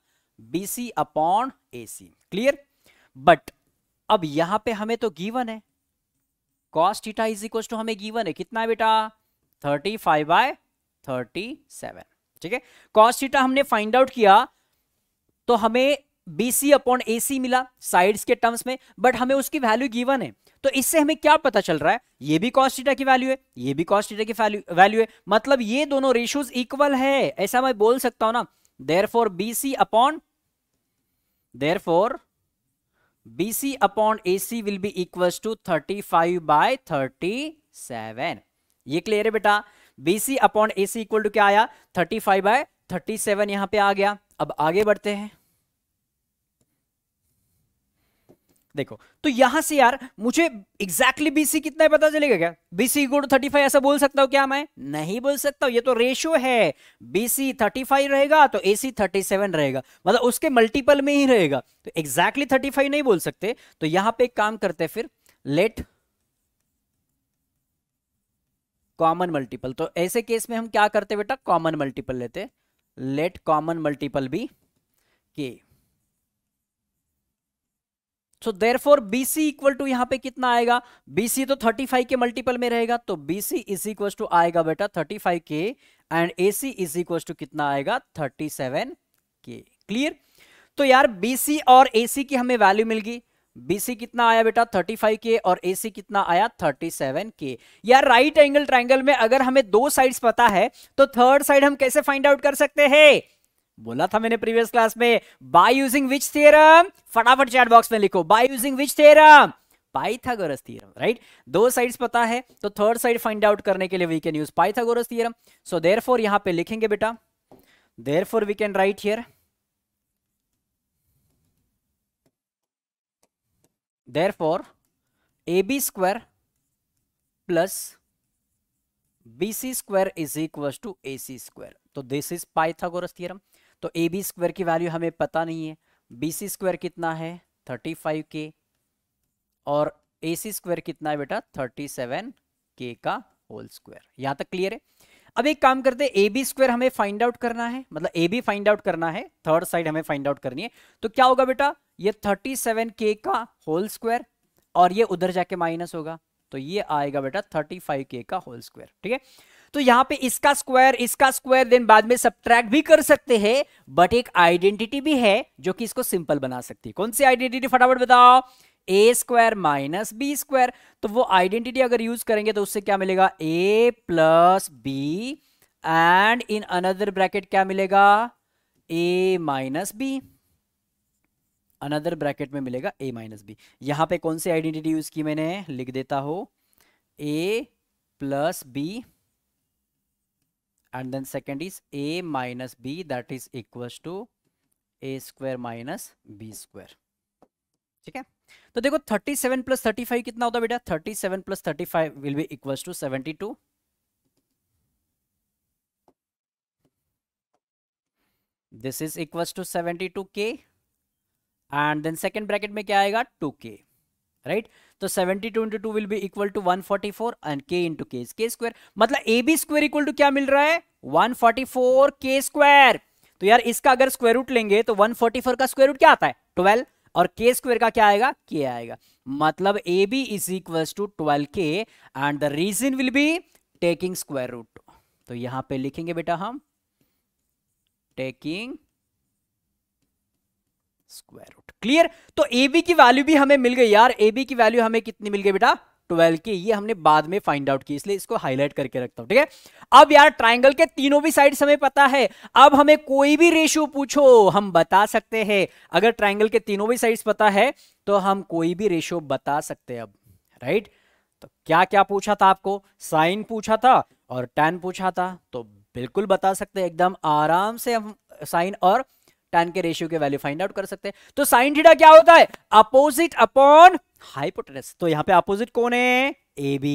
C upon AC clear but अब यहां पे हमें तो गीवन है cos theta is equal to हमें गीवन है कितना है बेटा thirty five by thirty seven ठीक है कॉस्ट थीटा हमने फाइंड आउट किया तो हमें बीसी अपॉन AC मिला साइड्स के टर्म्स में बट हमें उसकी वैल्यू गिवन है तो इससे हमें क्या पता चल रहा है ये भी कॉस्ट की वैल्यू है ये भी कॉस्ट की वैल्यू है मतलब ये दोनों रेशियोज इक्वल है ऐसा मैं बोल सकता हूं ना therefore BC upon therefore BC upon AC will be equal to 35 by 37 ये क्लियर है बेटा BC upon AC equal to क्या आया 35 बाय 37 यहां पे आ गया अब आगे बढ़ते हैं देखो तो यहां से यार मुझे एग्जैक्टली बीसी कितना है पता चलेगा क्या बीसी गुड थर्टी फाइव ऐसा बोल सकता हूं क्या मैं नहीं बोल सकता हूं ये तो रेशियो है बीसी थर्टी फाइव रहेगा तो एसी थर्टी सेवन रहेगा मतलब उसके मल्टीपल में ही रहेगा तो एग्जैक्टली थर्टी फाइव नहीं बोल सकते तो यहां पर काम करते फिर लेट कॉमन मल्टीपल तो ऐसे केस में हम क्या करते बेटा कॉमन मल्टीपल लेते let common multiple be K so there therefore BC equal to यहां पे कितना आएगा बीसी तो 35 के मल्टीपल में रहेगा तो बीसी इज इक्वल टू आएगा बेटा 35 K and AC is equal to कितना आएगा 37 के क्लियर तो यार बीसी और एसी की हमें वैल्यू मिल गई बीसी कितना आया बेटा 35 के और एसी कितना आया 37 के यार राइट एंगल ट्राइंगल में अगर हमें दो साइड्स पता है तो थर्ड साइड हम कैसे फाइंड आउट कर सकते हैं बोला था मैंने प्रीवियस क्लास में बाय यूजिंग विच थियरम फटाफट चैट बॉक्स में लिखो by using which theorem Pythagoras theorem right दो साइड्स पता है तो थर्ड साइड फाइंड आउट करने के लिए we can use Pythagoras theorem so therefore यहां पे लिखेंगे बेटा therefore we can write here therefore A B square plus B C square is equal to A C square तो दिस इज पाइथागोरस थ्योरम तो A B square की value हमें पता नहीं है बी सी स्क्वायर कितना है थर्टी फाइव के और ए सी स्क्वायर कितना है बेटा थर्टी सेवन के का होल स्क्वायर यहां तक क्लियर है अब एक काम करते हैं ए बी स्क्वायर हमें फाइंड आउट करना है मतलब ए बी फाइंड आउट करना है थर्ड साइड हमें फाइंड आउट करनी है तो क्या होगा बेटा ये थर्टी सेवन के का होल स्क्वायर और ये उधर जाके माइनस होगा तो ये आएगा बेटा थर्टी फाइव के का होल स्क्वायर ठीक है तो यहां पे इसका स्क्वायर इसका स्क्वायर देन बाद में सब भी कर सकते हैं बट एक आइडेंटिटी भी है जो कि इसको सिंपल बना सकती है कौन सी आइडेंटिटी फटाफट बताओ A square minus B square तो वो आइडेंटिटी अगर यूज करेंगे तो उससे क्या मिलेगा A plus B and in another bracket क्या मिलेगा A minus B another bracket में मिलेगा ए माइनस बी यहाँ पे कौन सी आइडेंटिटी यूज की मैंने लिख देता हो A plus B and then second is A minus B that is equal to A square minus B square ठीक है तो देखो 37 सेवन प्लस थर्टी कितना होता है बेटा 37 seven plus thirty five will be equal to 72 this is equal to 72 K and then second bracket में क्या आएगा टू के राइट तो seventy two into two will be equal to four and K into K K square मतलब A B square equal to क्या मिल रहा है four के स्क्वायर तो यार इसका अगर स्क्वायर रूट लेंगे तो वन फोर्टी फोर का स्क्वायर रूट क्या आता है ट्वेल्व और के स्क्वायर का क्या आएगा के आएगा मतलब A B is equal to twelve K and the reason will be taking square root तो यहां पे लिखेंगे बेटा हम टेकिंग स्क्वायर क्लियर तो एबी की वैल्यू भी हमें मिल गई यार एबी की वैल्यू हमें कितनी मिल गई बेटा 12 की ये हमने बाद में फाइंड आउट की इसलिए इसको हाईलाइट करके रखता हूं ठीक है अब यार ट्राइंगल के तीनों भी साइड हमें पता है अब हमें कोई भी रेशियो पूछो हम बता सकते हैं अगर ट्राइंगल के तीनों भी साइड पता है तो हम कोई भी रेशियो बता सकते हैं अब राइट तो क्या क्या पूछा था आपको साइन पूछा था और टेन पूछा था तो बिल्कुल बता सकते हैं एकदम आराम से हम साइन और टैन के रेशियो के वैल्यू फाइंड आउट कर सकते हैं तो साइन थीटा क्या होता है अपोजिट अपॉन हाइपोटेनस तो यहां पे अपोजिट कौन है ए बी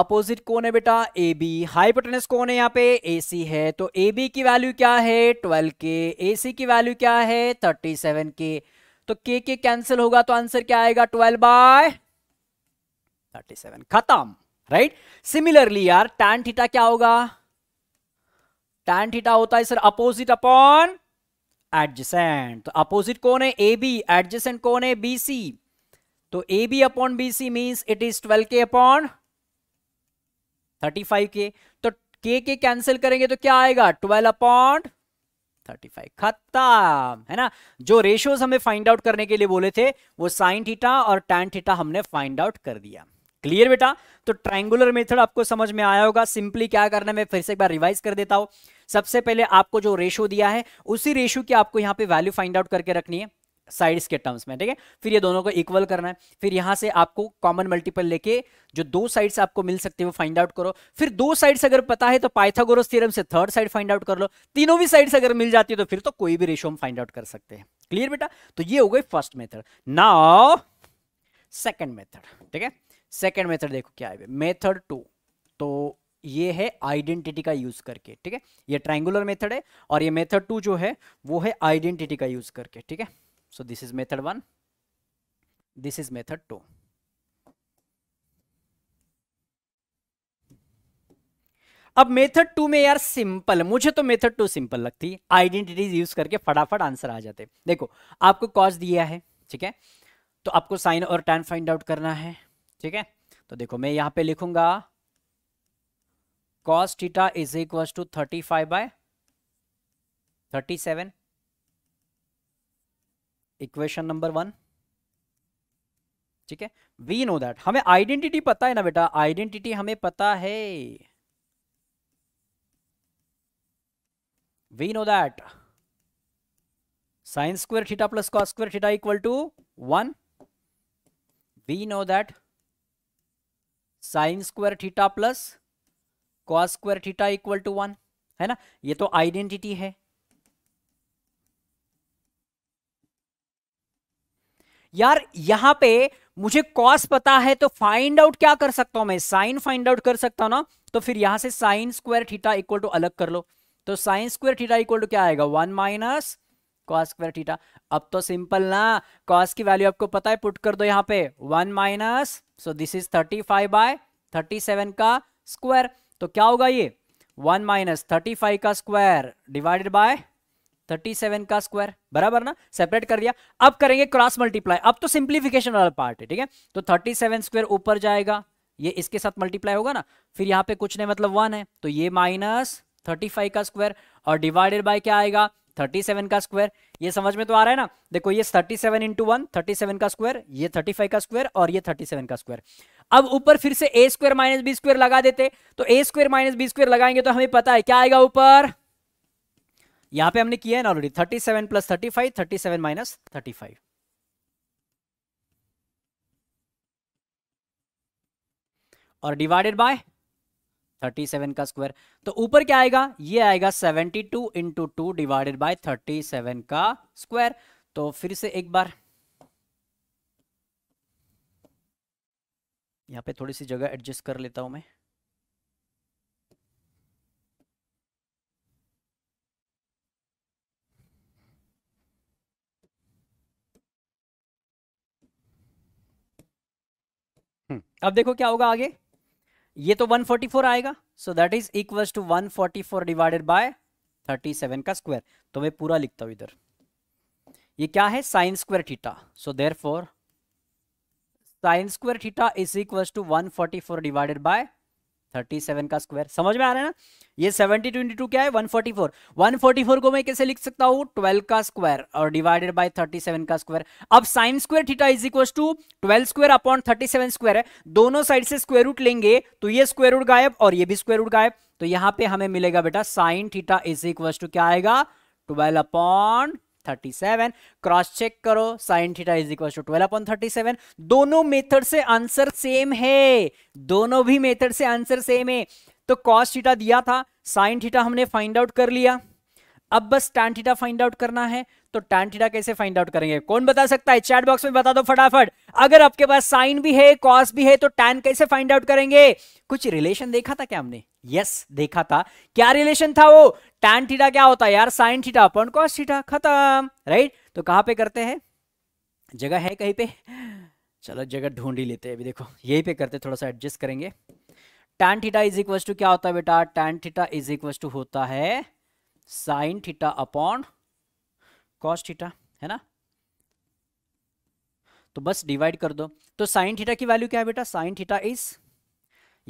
अपोजिट कौन है बेटा ए बी हाइपोटेनस कौन है यहाँ पे ए सी है तो ए बी की वैल्यू क्या है ट्वेल्व के ए सी की वैल्यू क्या है थर्टी सेवन के तो के के कैंसिल होगा तो आंसर क्या आएगा ट्वेल्व बाय थर्टी सेवन खत्म राइट सिमिलरली यार टैन थीटा क्या होगा टैन थीटा होता है सर अपोजिट अपॉन एडजेसेंट तो अपोजिट कौन है ए बी एडजेसेंट कौन है बी सी तो A B upon B C means it is twelve K upon thirty five K तो के के कैंसिल करेंगे तो क्या आएगा ट्वेल्व अपॉन थर्टी फाइव खत्म है ना जो रेशियोज हमें फाइंड आउट करने के लिए बोले थे वो साइन थीटा और टैन थीटा हमने फाइंड आउट कर दिया क्लियर बेटा तो ट्राइंगुलर मेथड आपको समझ में आया होगा सिंपली क्या करना मैं फिर से एक बार रिवाइज कर देता हूं सबसे पहले आपको जो रेशो दिया है उसी रेशो की आपको यहां पे वैल्यू फाइंड आउट करके रखनी है साइड्स के टर्म्स में ठीक है फिर ये दोनों को इक्वल करना है फिर यहां से आपको कॉमन मल्टीपल लेके जो दो साइड्स आपको मिल सकती है वो फाइंड आउट करो फिर दो साइड्स अगर पता है तो पाइथागोरस थ्योरम से थर्ड साइड फाइंड आउट कर लो तीनों भी साइड्स अगर मिल जाती है तो फिर तो कोई भी रेशो हम फाइंड आउट कर सकते हैं क्लियर बेटा तो ये हो गई first method now second method ठीक है सेकेंड मेथड देखो क्या है मेथड टू तो ये है आइडेंटिटी का यूज करके ठीक है ये ट्राइंगुलर मेथड है और ये मेथड टू जो है वो है आइडेंटिटी का यूज करके ठीक है so this is method one this is method two अब मेथड टू में यार सिंपल मुझे तो मेथड टू सिंपल लगती है आइडेंटिटीज यूज करके फटाफट आंसर आ जाते देखो आपको कॉज दिया है ठीक है तो आपको साइन और टैन फाइंड आउट करना है ठीक है तो देखो मैं यहां पे लिखूंगा cos theta is equal to thirty five by thirty seven equation number one ठीक है वी नो दैट हमें आइडेंटिटी पता है ना बेटा आइडेंटिटी हमें पता है we know that sine square theta plus cos square theta equal to one we know that sine square theta plus cos square theta equal to one है ना ये तो आइडेंटिटी है यार यहां पे मुझे कॉस पता है तो फाइंड आउट क्या कर सकता हूं मैं साइन फाइंड आउट कर सकता हूं ना तो फिर यहां से sine square theta equal to अलग कर लो तो sine square theta equal to क्या आएगा one minus cos square theta अब तो सिंपल ना कॉस की वैल्यू आपको पता है पुट कर दो यहाँ पे one minus so this is thirty five by thirty seven का स्क्वायर तो क्या होगा ये वन माइनस थर्टी फाइव का square divided by thirty seven का स्क्वायर बराबर ना सेपरेट कर दिया अब करेंगे क्रॉस मल्टीप्लाई अब तो सिंप्लीफिकेशन वाला पार्ट है ठीक है तो थर्टी सेवन स्क्वायर ऊपर जाएगा ये इसके साथ मल्टीप्लाई होगा ना फिर यहाँ पे कुछ नहीं मतलब वन है तो ये माइनस थर्टी फाइव का स्क्वायर और डिवाइडेड बाय क्या आएगा थर्टी सेवन का स्क्वायर ये समझ में तो आ रहा है ना देखो ये thirty seven into one thirty seven का स्क्वायर ये थर्टी फाइव का स्क्वायर और ये थर्टी सेवन का स्क्वायर अब ऊपर फिर से A square minus B square लगा देते तो A square minus B square लगाएंगे तो हमें पता है क्या आएगा ऊपर यहां पे हमने किया है ना already thirty seven plus thirty five thirty seven minus thirty five और डिवाइडेड बाय थर्टी सेवन का स्क्वायर तो ऊपर क्या आएगा ये आएगा seventy two into two divided by thirty seven का स्क्वायर तो फिर से एक बार यहाँ पे थोड़ी सी जगह एडजस्ट कर लेता हूं मैं हम्म, अब देखो क्या होगा आगे ये तो 144 आएगा so that is equal to 144 divided by 37 का स्क्वायर तो मैं पूरा लिखता हूं इधर ये क्या है sine square theta so there four sine square theta is equal to 144 divided by thirty seven का स्क्वायर समझ में आ रहा है ना ये सेवेंटी ट्वेंटी टू क्या है one forty four one forty four को मैं कैसे लिख सकता हूँ ट्वेल्व का स्क्वायर और डिवाइडेड बाय थर्टी सेवन का स्क्वायर अब sine square theta is equal to twelve square upon thirty seven square है दोनों साइड से स्क्वायर रूट लेंगे तो ये स्क्वायर रूट गायब और ये भी स्क्वायर रूट गायब तो यहां पे हमें मिलेगा बेटा sine theta is equal to क्या आएगा twelve upon thirty seven cross check करो sine theta is equal to twelve upon thirty seven दोनों मेथड से आंसर सेम है दोनों भी मेथड से आंसर सेम है तो कॉस थीटा दिया था साइन थीटा हमने फाइंड आउट कर लिया अब बस टैन थीटा फाइंड आउट करना है तो टैन थीटा कैसे फाइंड आउट करेंगे कौन बता सकता है चैट बॉक्स में बता दो फटाफट अगर आपके पास साइन भी है कॉस भी है तो टैन कैसे फाइंड आउट करेंगे कुछ रिलेशन देखा था क्या हमने यस देखा था क्या रिलेशन था वो टैन थीटा क्या होता है यार sine theta upon cos theta खत्म राइट तो कहां पे करते हैं जगह है कहीं पे चलो जगह ढूंढ ही लेते हैं अभी देखो यही पे करते थोड़ा सा एडजस्ट करेंगे tan theta is equal to क्या होता है बेटा tan theta is equal to होता है sine theta upon cos theta है ना तो बस डिवाइड कर दो तो साइन थीटा की वैल्यू क्या है बेटा साइन थीटा इज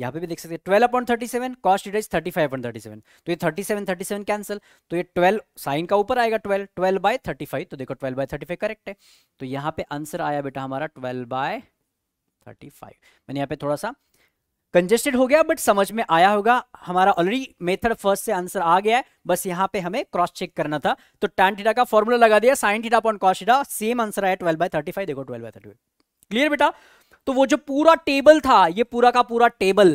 यहाँ पे भी देख सकते हैं twelve upon thirty seven cos theta is thirty five upon thirty seven तो ये thirty seven thirty seven cancel तो ये ट्वेल्व साइन का ऊपर आएगा twelve twelve by thirty five तो देखो twelve by thirty five correct है तो यहाँ पे आंसर आया बेटा हमारा ट्वेल्व बाय थर्टी फाइव मैंने यहाँ पे थोड़ा सा कंजेस्टेड हो गया बट समझ में आया होगा हमारा ऑलरेडी मेथड फर्स्ट से आंसर आ गया है बस यहाँ पे हमें क्रॉस चेक करना था तो टैन थीटा का फॉर्मूला लगा दिया sine theta upon cos theta same answer आया ट्वेल्व बाय थर्टी फाइव देखो twelve by thirty five clear बेटा तो वो जो पूरा टेबल था ये पूरा का पूरा टेबल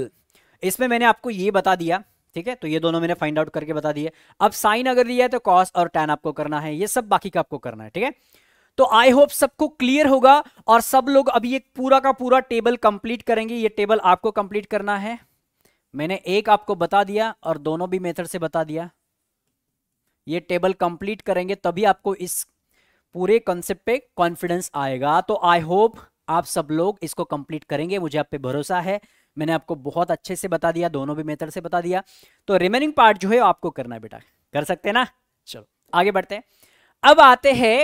इसमें मैंने आपको ये बता दिया ठीक है तो ये दोनों मैंने फाइंड आउट करके बता दिए अब साइन अगर दिया है तो कॉस और टैन आपको करना है ये सब बाकी का आपको करना है ठीक है तो आई होप सबको क्लियर होगा और सब लोग अभी एक पूरा का पूरा टेबल कंप्लीट करेंगे ये टेबल आपको कंप्लीट करना है मैंने एक आपको बता दिया और दोनों भी मेथड से बता दिया ये टेबल कंप्लीट करेंगे तभी आपको इस पूरे कॉन्सेप्ट पे कॉन्फिडेंस आएगा तो आई होप आप सब लोग इसको कंप्लीट करेंगे मुझे आप पे भरोसा है मैंने आपको बहुत अच्छे से बता दिया दोनों भी मेथड से बता दिया तो रिमेनिंग पार्ट जो है आपको करना है बेटा कर सकते हैं ना चलो आगे बढ़ते हैं अब आते हैं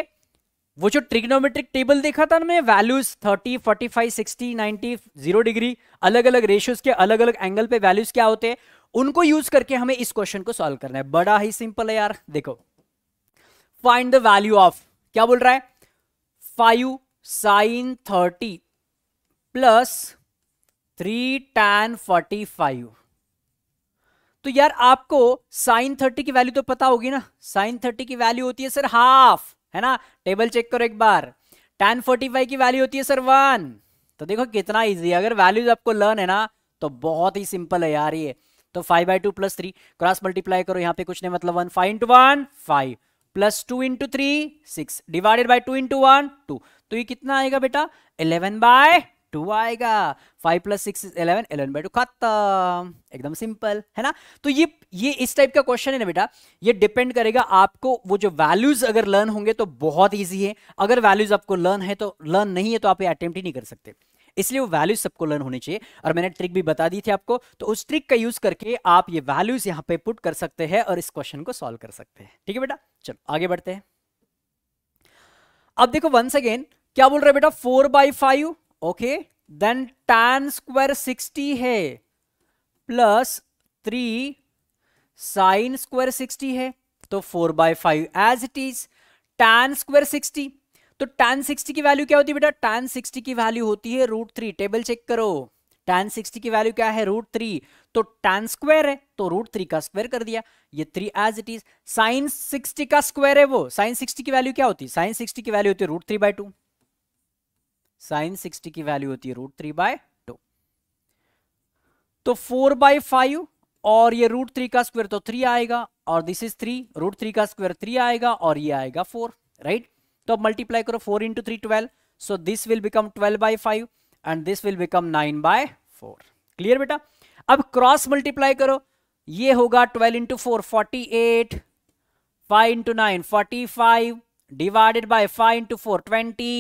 वो जो ट्रिग्नोमेट्रिक टेबल देखा था ना मैं वैल्यूज 30, 45, 60, 90, जीरो डिग्री अलग अलग रेशियोज के अलग अलग एंगल पे वैल्यूज क्या होते हैं उनको यूज करके हमें इस क्वेश्चन को सॉल्व करना है बड़ा ही सिंपल है यार देखो फाइंड द वैल्यू ऑफ क्या बोल रहा है five sine thirty plus three tan forty five तो यार आपको साइन थर्टी की वैल्यू तो पता होगी ना साइन थर्टी की वैल्यू होती है सर हाफ है ना टेबल चेक करो एक बार टेन फोर्टी फाइव की वैल्यू होती है सर वन तो देखो कितना इजी है अगर वैल्यूज आपको लर्न है ना तो बहुत ही सिंपल है यार ये तो five by two plus three cross multiply करो यहाँ पे कुछ नहीं मतलब one five into one five plus two into three six divided by two into one two तो ये कितना आएगा बेटा इलेवन बाय टू आएगा five plus six eleven eleven by two खत्म एकदम सिंपल है ना तो ये ये इस टाइप का क्वेश्चन है ना बेटा ये डिपेंड करेगा आपको वो जो वैल्यूज अगर लर्न होंगे तो बहुत ईजी है अगर वैल्यूज आपको लर्न है तो लर्न नहीं है तो आप ये अटेम्प्ट ही नहीं कर सकते इसलिए वो वैल्यूज सबको लर्न होनी चाहिए और मैंने ट्रिक भी बता दी थी आपको तो उस ट्रिक का यूज करके आप ये वैल्यूज यहाँ पे पुट कर सकते हैं और इस क्वेश्चन को सॉल्व कर सकते हैं ठीक है बेटा चलो आगे बढ़ते हैं अब देखो वंस अगेन क्या बोल रहे बेटा four by five okay then tan square sixty है plus three sine square sixty है तो four by five as it is tan square sixty तो tan 60 की वैल्यू क्या होती है बेटा tan 60 की वैल्यू होती है रूट थ्री टेबल चेक करो tan 60 की वैल्यू क्या है रूट थ्री तो tan स्क्वायर है तो रूट थ्री का स्क्वायर कर दिया ये three as it is sine sixty का स्क्वायर है वो साइन सिक्सटी की वैल्यू क्या होती है साइन सिक्सटी की वैल्यू होती है root three by two sine sixty की वैल्यू होती है रूट थ्री बाय टू तो फोर बाय फाइव और ये रूट थ्री का स्क्वायर तो थ्री आएगा और this is three root three का स्क्वायर थ्री आएगा और ये आएगा फोर राइट right? तो अब मल्टीप्लाई करो four into three twelve so this will become twelve by five and this will become nine by four clear बेटा अब क्रॉस मल्टीप्लाई करो ये होगा twelve into four forty eight five into nine forty five divided by five into four twenty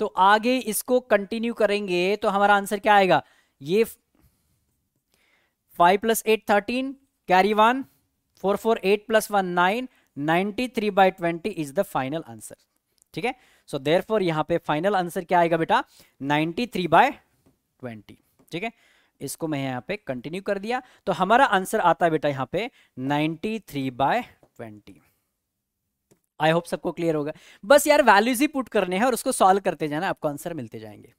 तो आगे इसको continue करेंगे तो हमारा आंसर क्या आएगा ये five plus eight thirteen carry one four four eight plus one nine ninety three by twenty is the final answer ठीक है सो देर फोर यहाँ पे फाइनल आंसर क्या आएगा बेटा नाइनटी थ्री बाय ट्वेंटी ठीक है इसको मैं यहाँ पे कंटिन्यू कर दिया तो हमारा आंसर आता है बेटा यहाँ पे ninety three by twenty I hope सबको क्लियर होगा बस यार वैल्यूज ही पुट करने हैं और उसको सॉल्व करते जाना आपको आंसर मिलते जाएंगे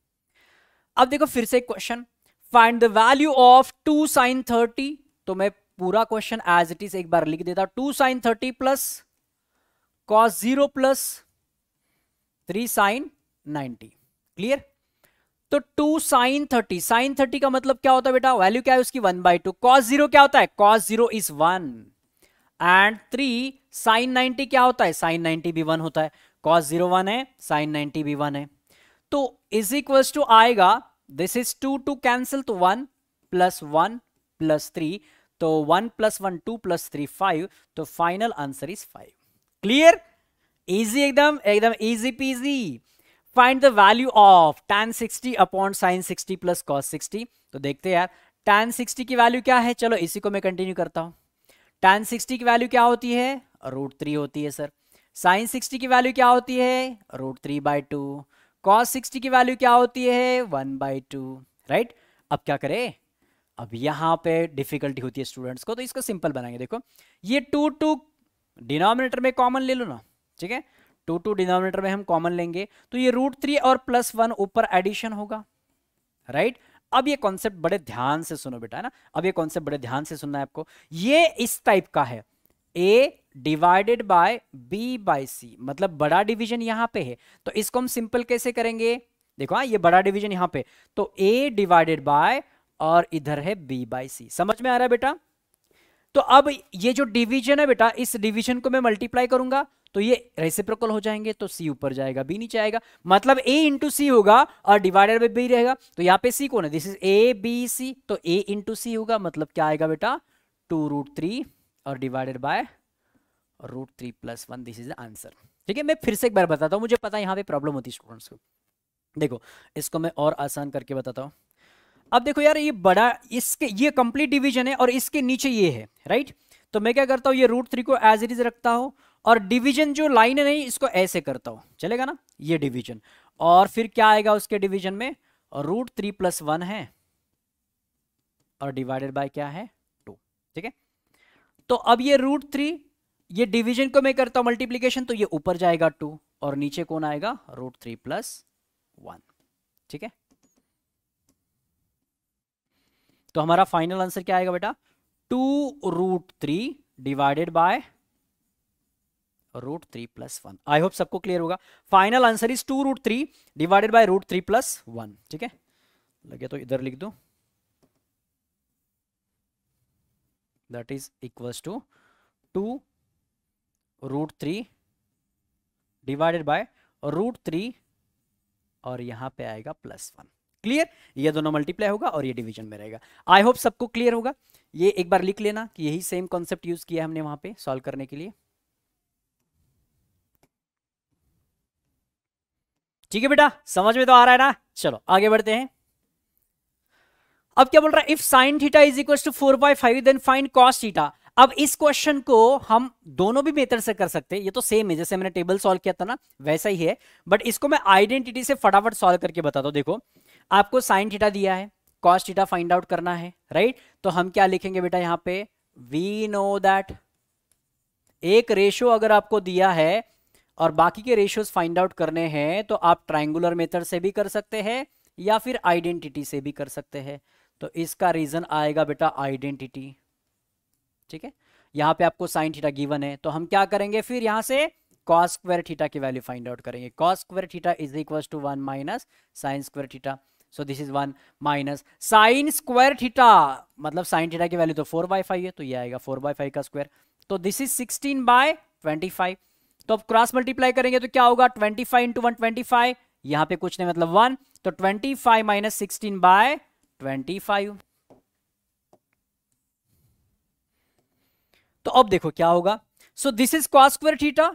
अब देखो फिर से question find the value of two sine thirty तो मैं पूरा क्वेश्चन एज इट इज एक बार लिख देता two sine thirty plus cos zero plus three sine ninety clear तो two sine thirty sine thirty का मतलब क्या होता है बेटा वैल्यू क्या है उसकी one by two cos zero क्या होता है cos zero is one and three sine ninety क्या होता है साइन नाइनटी भी वन होता है कॉस जीरो वन है साइन नाइनटी भी वन है तो इज इक्वल टू आएगा this is two two cancel तो one plus one plus three तो one plus one two plus three five तो final answer is five clear easy एकदम एकदम easy peasy find the value of tan 60 upon sine 60 plus cos 60 तो देखते हैं यार ten 60 की वैल्यू क्या है चलो इसी को मैं कंटिन्यू करता हूं टेन 60 की वैल्यू क्या होती है रूट थ्री होती है सर साइन 60 की वैल्यू क्या होती है root three by two cos sixty की वैल्यू क्या होती है वन बाय टू राइट अब क्या करें अब यहां पे डिफिकल्टी होती है स्टूडेंट्स को तो इसको सिंपल बनाएंगे देखो ये टू टू डिनोमिनेटर में कॉमन ले लो ना ठीक है टू टू डिनोमिनेटर में हम कॉमन लेंगे तो ये रूट थ्री और प्लस वन ऊपर एडिशन होगा राइट अब ये कॉन्सेप्ट बड़े ध्यान से सुनो बेटा है ना अब ये कॉन्सेप्ट बड़े ध्यान से सुनना है आपको ये इस टाइप का है A divided by B by C मतलब बड़ा डिविजन यहां पर है तो इसको हम सिंपल कैसे करेंगे देखो हाँ ये बड़ा डिवीजन यहां पे तो ए डिवाइडेड बाय और इधर है बी बाई सी समझ में आ रहा है बेटा तो अब ये जो डिवीजन है बेटा इस डिवीजन को मैं मल्टीप्लाई करूंगा तो ये रेसिप्रोकल हो जाएंगे तो सी ऊपर जाएगा बी नीचे आएगा मतलब ए इंटू सी होगा और डिवाइडेड बाई बी रहेगा तो यहाँ पे सी कौन है this is A B C तो ए इंटू सी होगा मतलब क्या आएगा बेटा टू रूट थ्री और divided by root three plus one this is the answer ठीक है मैं फिर से एक बार बताता हूँ मुझे पता है यहाँ पे प्रॉब्लम होती है स्टूडेंट्स को देखो इसको मैं और आसान करके बताता हूँ अब देखो यार ये बड़ा इसके ये कंप्लीट डिवीजन है और इसके नीचे ये है राइट तो मैं क्या करता हूँ ये रूट थ्री को एज इट इज रखता हूँ और डिवीजन जो लाइन है नहीं इसको ऐसे करता हूं चलेगा ना ये डिवीजन और फिर क्या आएगा उसके डिवीजन में रूट थ्री प्लस वन है और डिवाइडेड बाय क्या है टू ठीक है तो अब ये रूट थ्री ये डिवीजन को मैं करता हूं मल्टीप्लीकेशन तो ये ऊपर जाएगा टू और नीचे कौन आएगा रूट थ्री प्लस वन ठीक है तो हमारा फाइनल आंसर क्या आएगा बेटा two root three divided by root three plus one I hope सबको क्लियर होगा final answer is two root three divided by root three plus one ठीक है लगे तो इधर लिख दो that is equals to two root three divided by root three और यहां पे आएगा प्लस वन क्लियर ये दोनों मल्टीप्लाई होगा और ये डिवीजन में रहेगा आई होप सबको क्लियर होगा ये एक बार लिख लेना कि यही सेम कॉन्सेप्ट यूज किया हमने वहां पे सॉल्व करने के लिए ठीक है बेटा समझ में तो आ रहा है ना चलो आगे बढ़ते हैं अब क्या बोल रहा है if sine theta is equal to four by five then find cos theta अब इस क्वेश्चन को हम दोनों भी मेथड से कर सकते हैं ये तो सेम है जैसे मैंने टेबल सॉल्व किया था ना वैसा ही है बट इसको मैं आइडेंटिटी से फटाफट सॉल्व करके बता दो देखो आपको साइन थीटा दिया है कॉस थीटा फाइंड आउट करना है राइट तो हम क्या लिखेंगे बेटा यहाँ पे वी नो दैट एक रेशो अगर आपको दिया है और बाकी के रेशियोज फाइंड आउट करने हैं तो आप ट्राइंगुलर मेथड से भी कर सकते हैं या फिर आइडेंटिटी से भी कर सकते हैं तो इसका रीजन आएगा बेटा आइडेंटिटी ठीक है यहां पे आपको साइन थीटा गिवन है तो हम क्या करेंगे फिर यहां से कॉस स्क्वायर थीटा की वैल्यू फाइंड आउट करेंगे cos square theta is equal to one minus sine square theta so this is one minus sine square theta मतलब साइन थीटा की वैल्यू तो फोर बाय फाइव है तो ये आएगा four by five का square तो this is sixteen by twenty five तो अब क्रॉस मल्टीप्लाई करेंगे तो क्या होगा twenty five into one twenty five यहां पे कुछ नहीं मतलब वन तो twenty five minus sixteen by twenty five तो अब देखो क्या होगा so this is cos square theta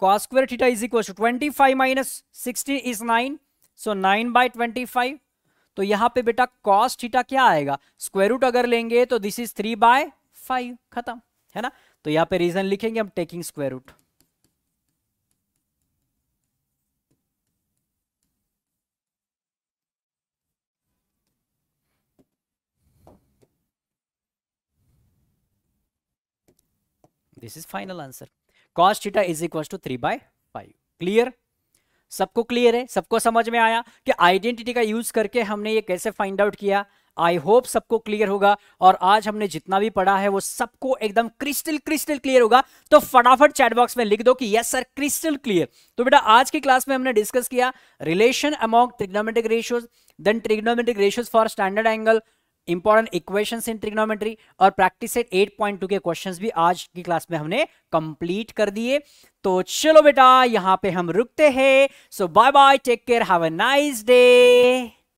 cos square theta is equal to twenty five minus sixteen is nine so nine by twenty five तो यहां पे बेटा कॉस थीटा क्या आएगा स्क्वायर रूट अगर लेंगे तो this is three by five खत्म है ना तो यहां पे रीजन लिखेंगे हम taking square root this is final answer cos theta is equal to three by five clear सबको क्लियर है सबको समझ में आया कि आइडेंटिटी का यूज करके हमने ये कैसे फाइंड आउट किया आई होप सबको क्लियर होगा और आज हमने जितना भी पढ़ा है वो सबको एकदम क्रिस्टल क्रिस्टल क्लियर होगा तो फटाफट चैट बॉक्स में लिख दो कि यस सर क्रिस्टल क्लियर तो बेटा आज की क्लास में हमने डिस्कस किया relation among trigonometric ratios then trigonometric ratios for standard angle important equation in trigonometry और प्रैक्टिस सेट 8.2 के क्वेश्चन भी आज की क्लास में हमने कंप्लीट कर दिए तो चलो बेटा यहां पे हम रुकते हैं so bye bye take care have a nice day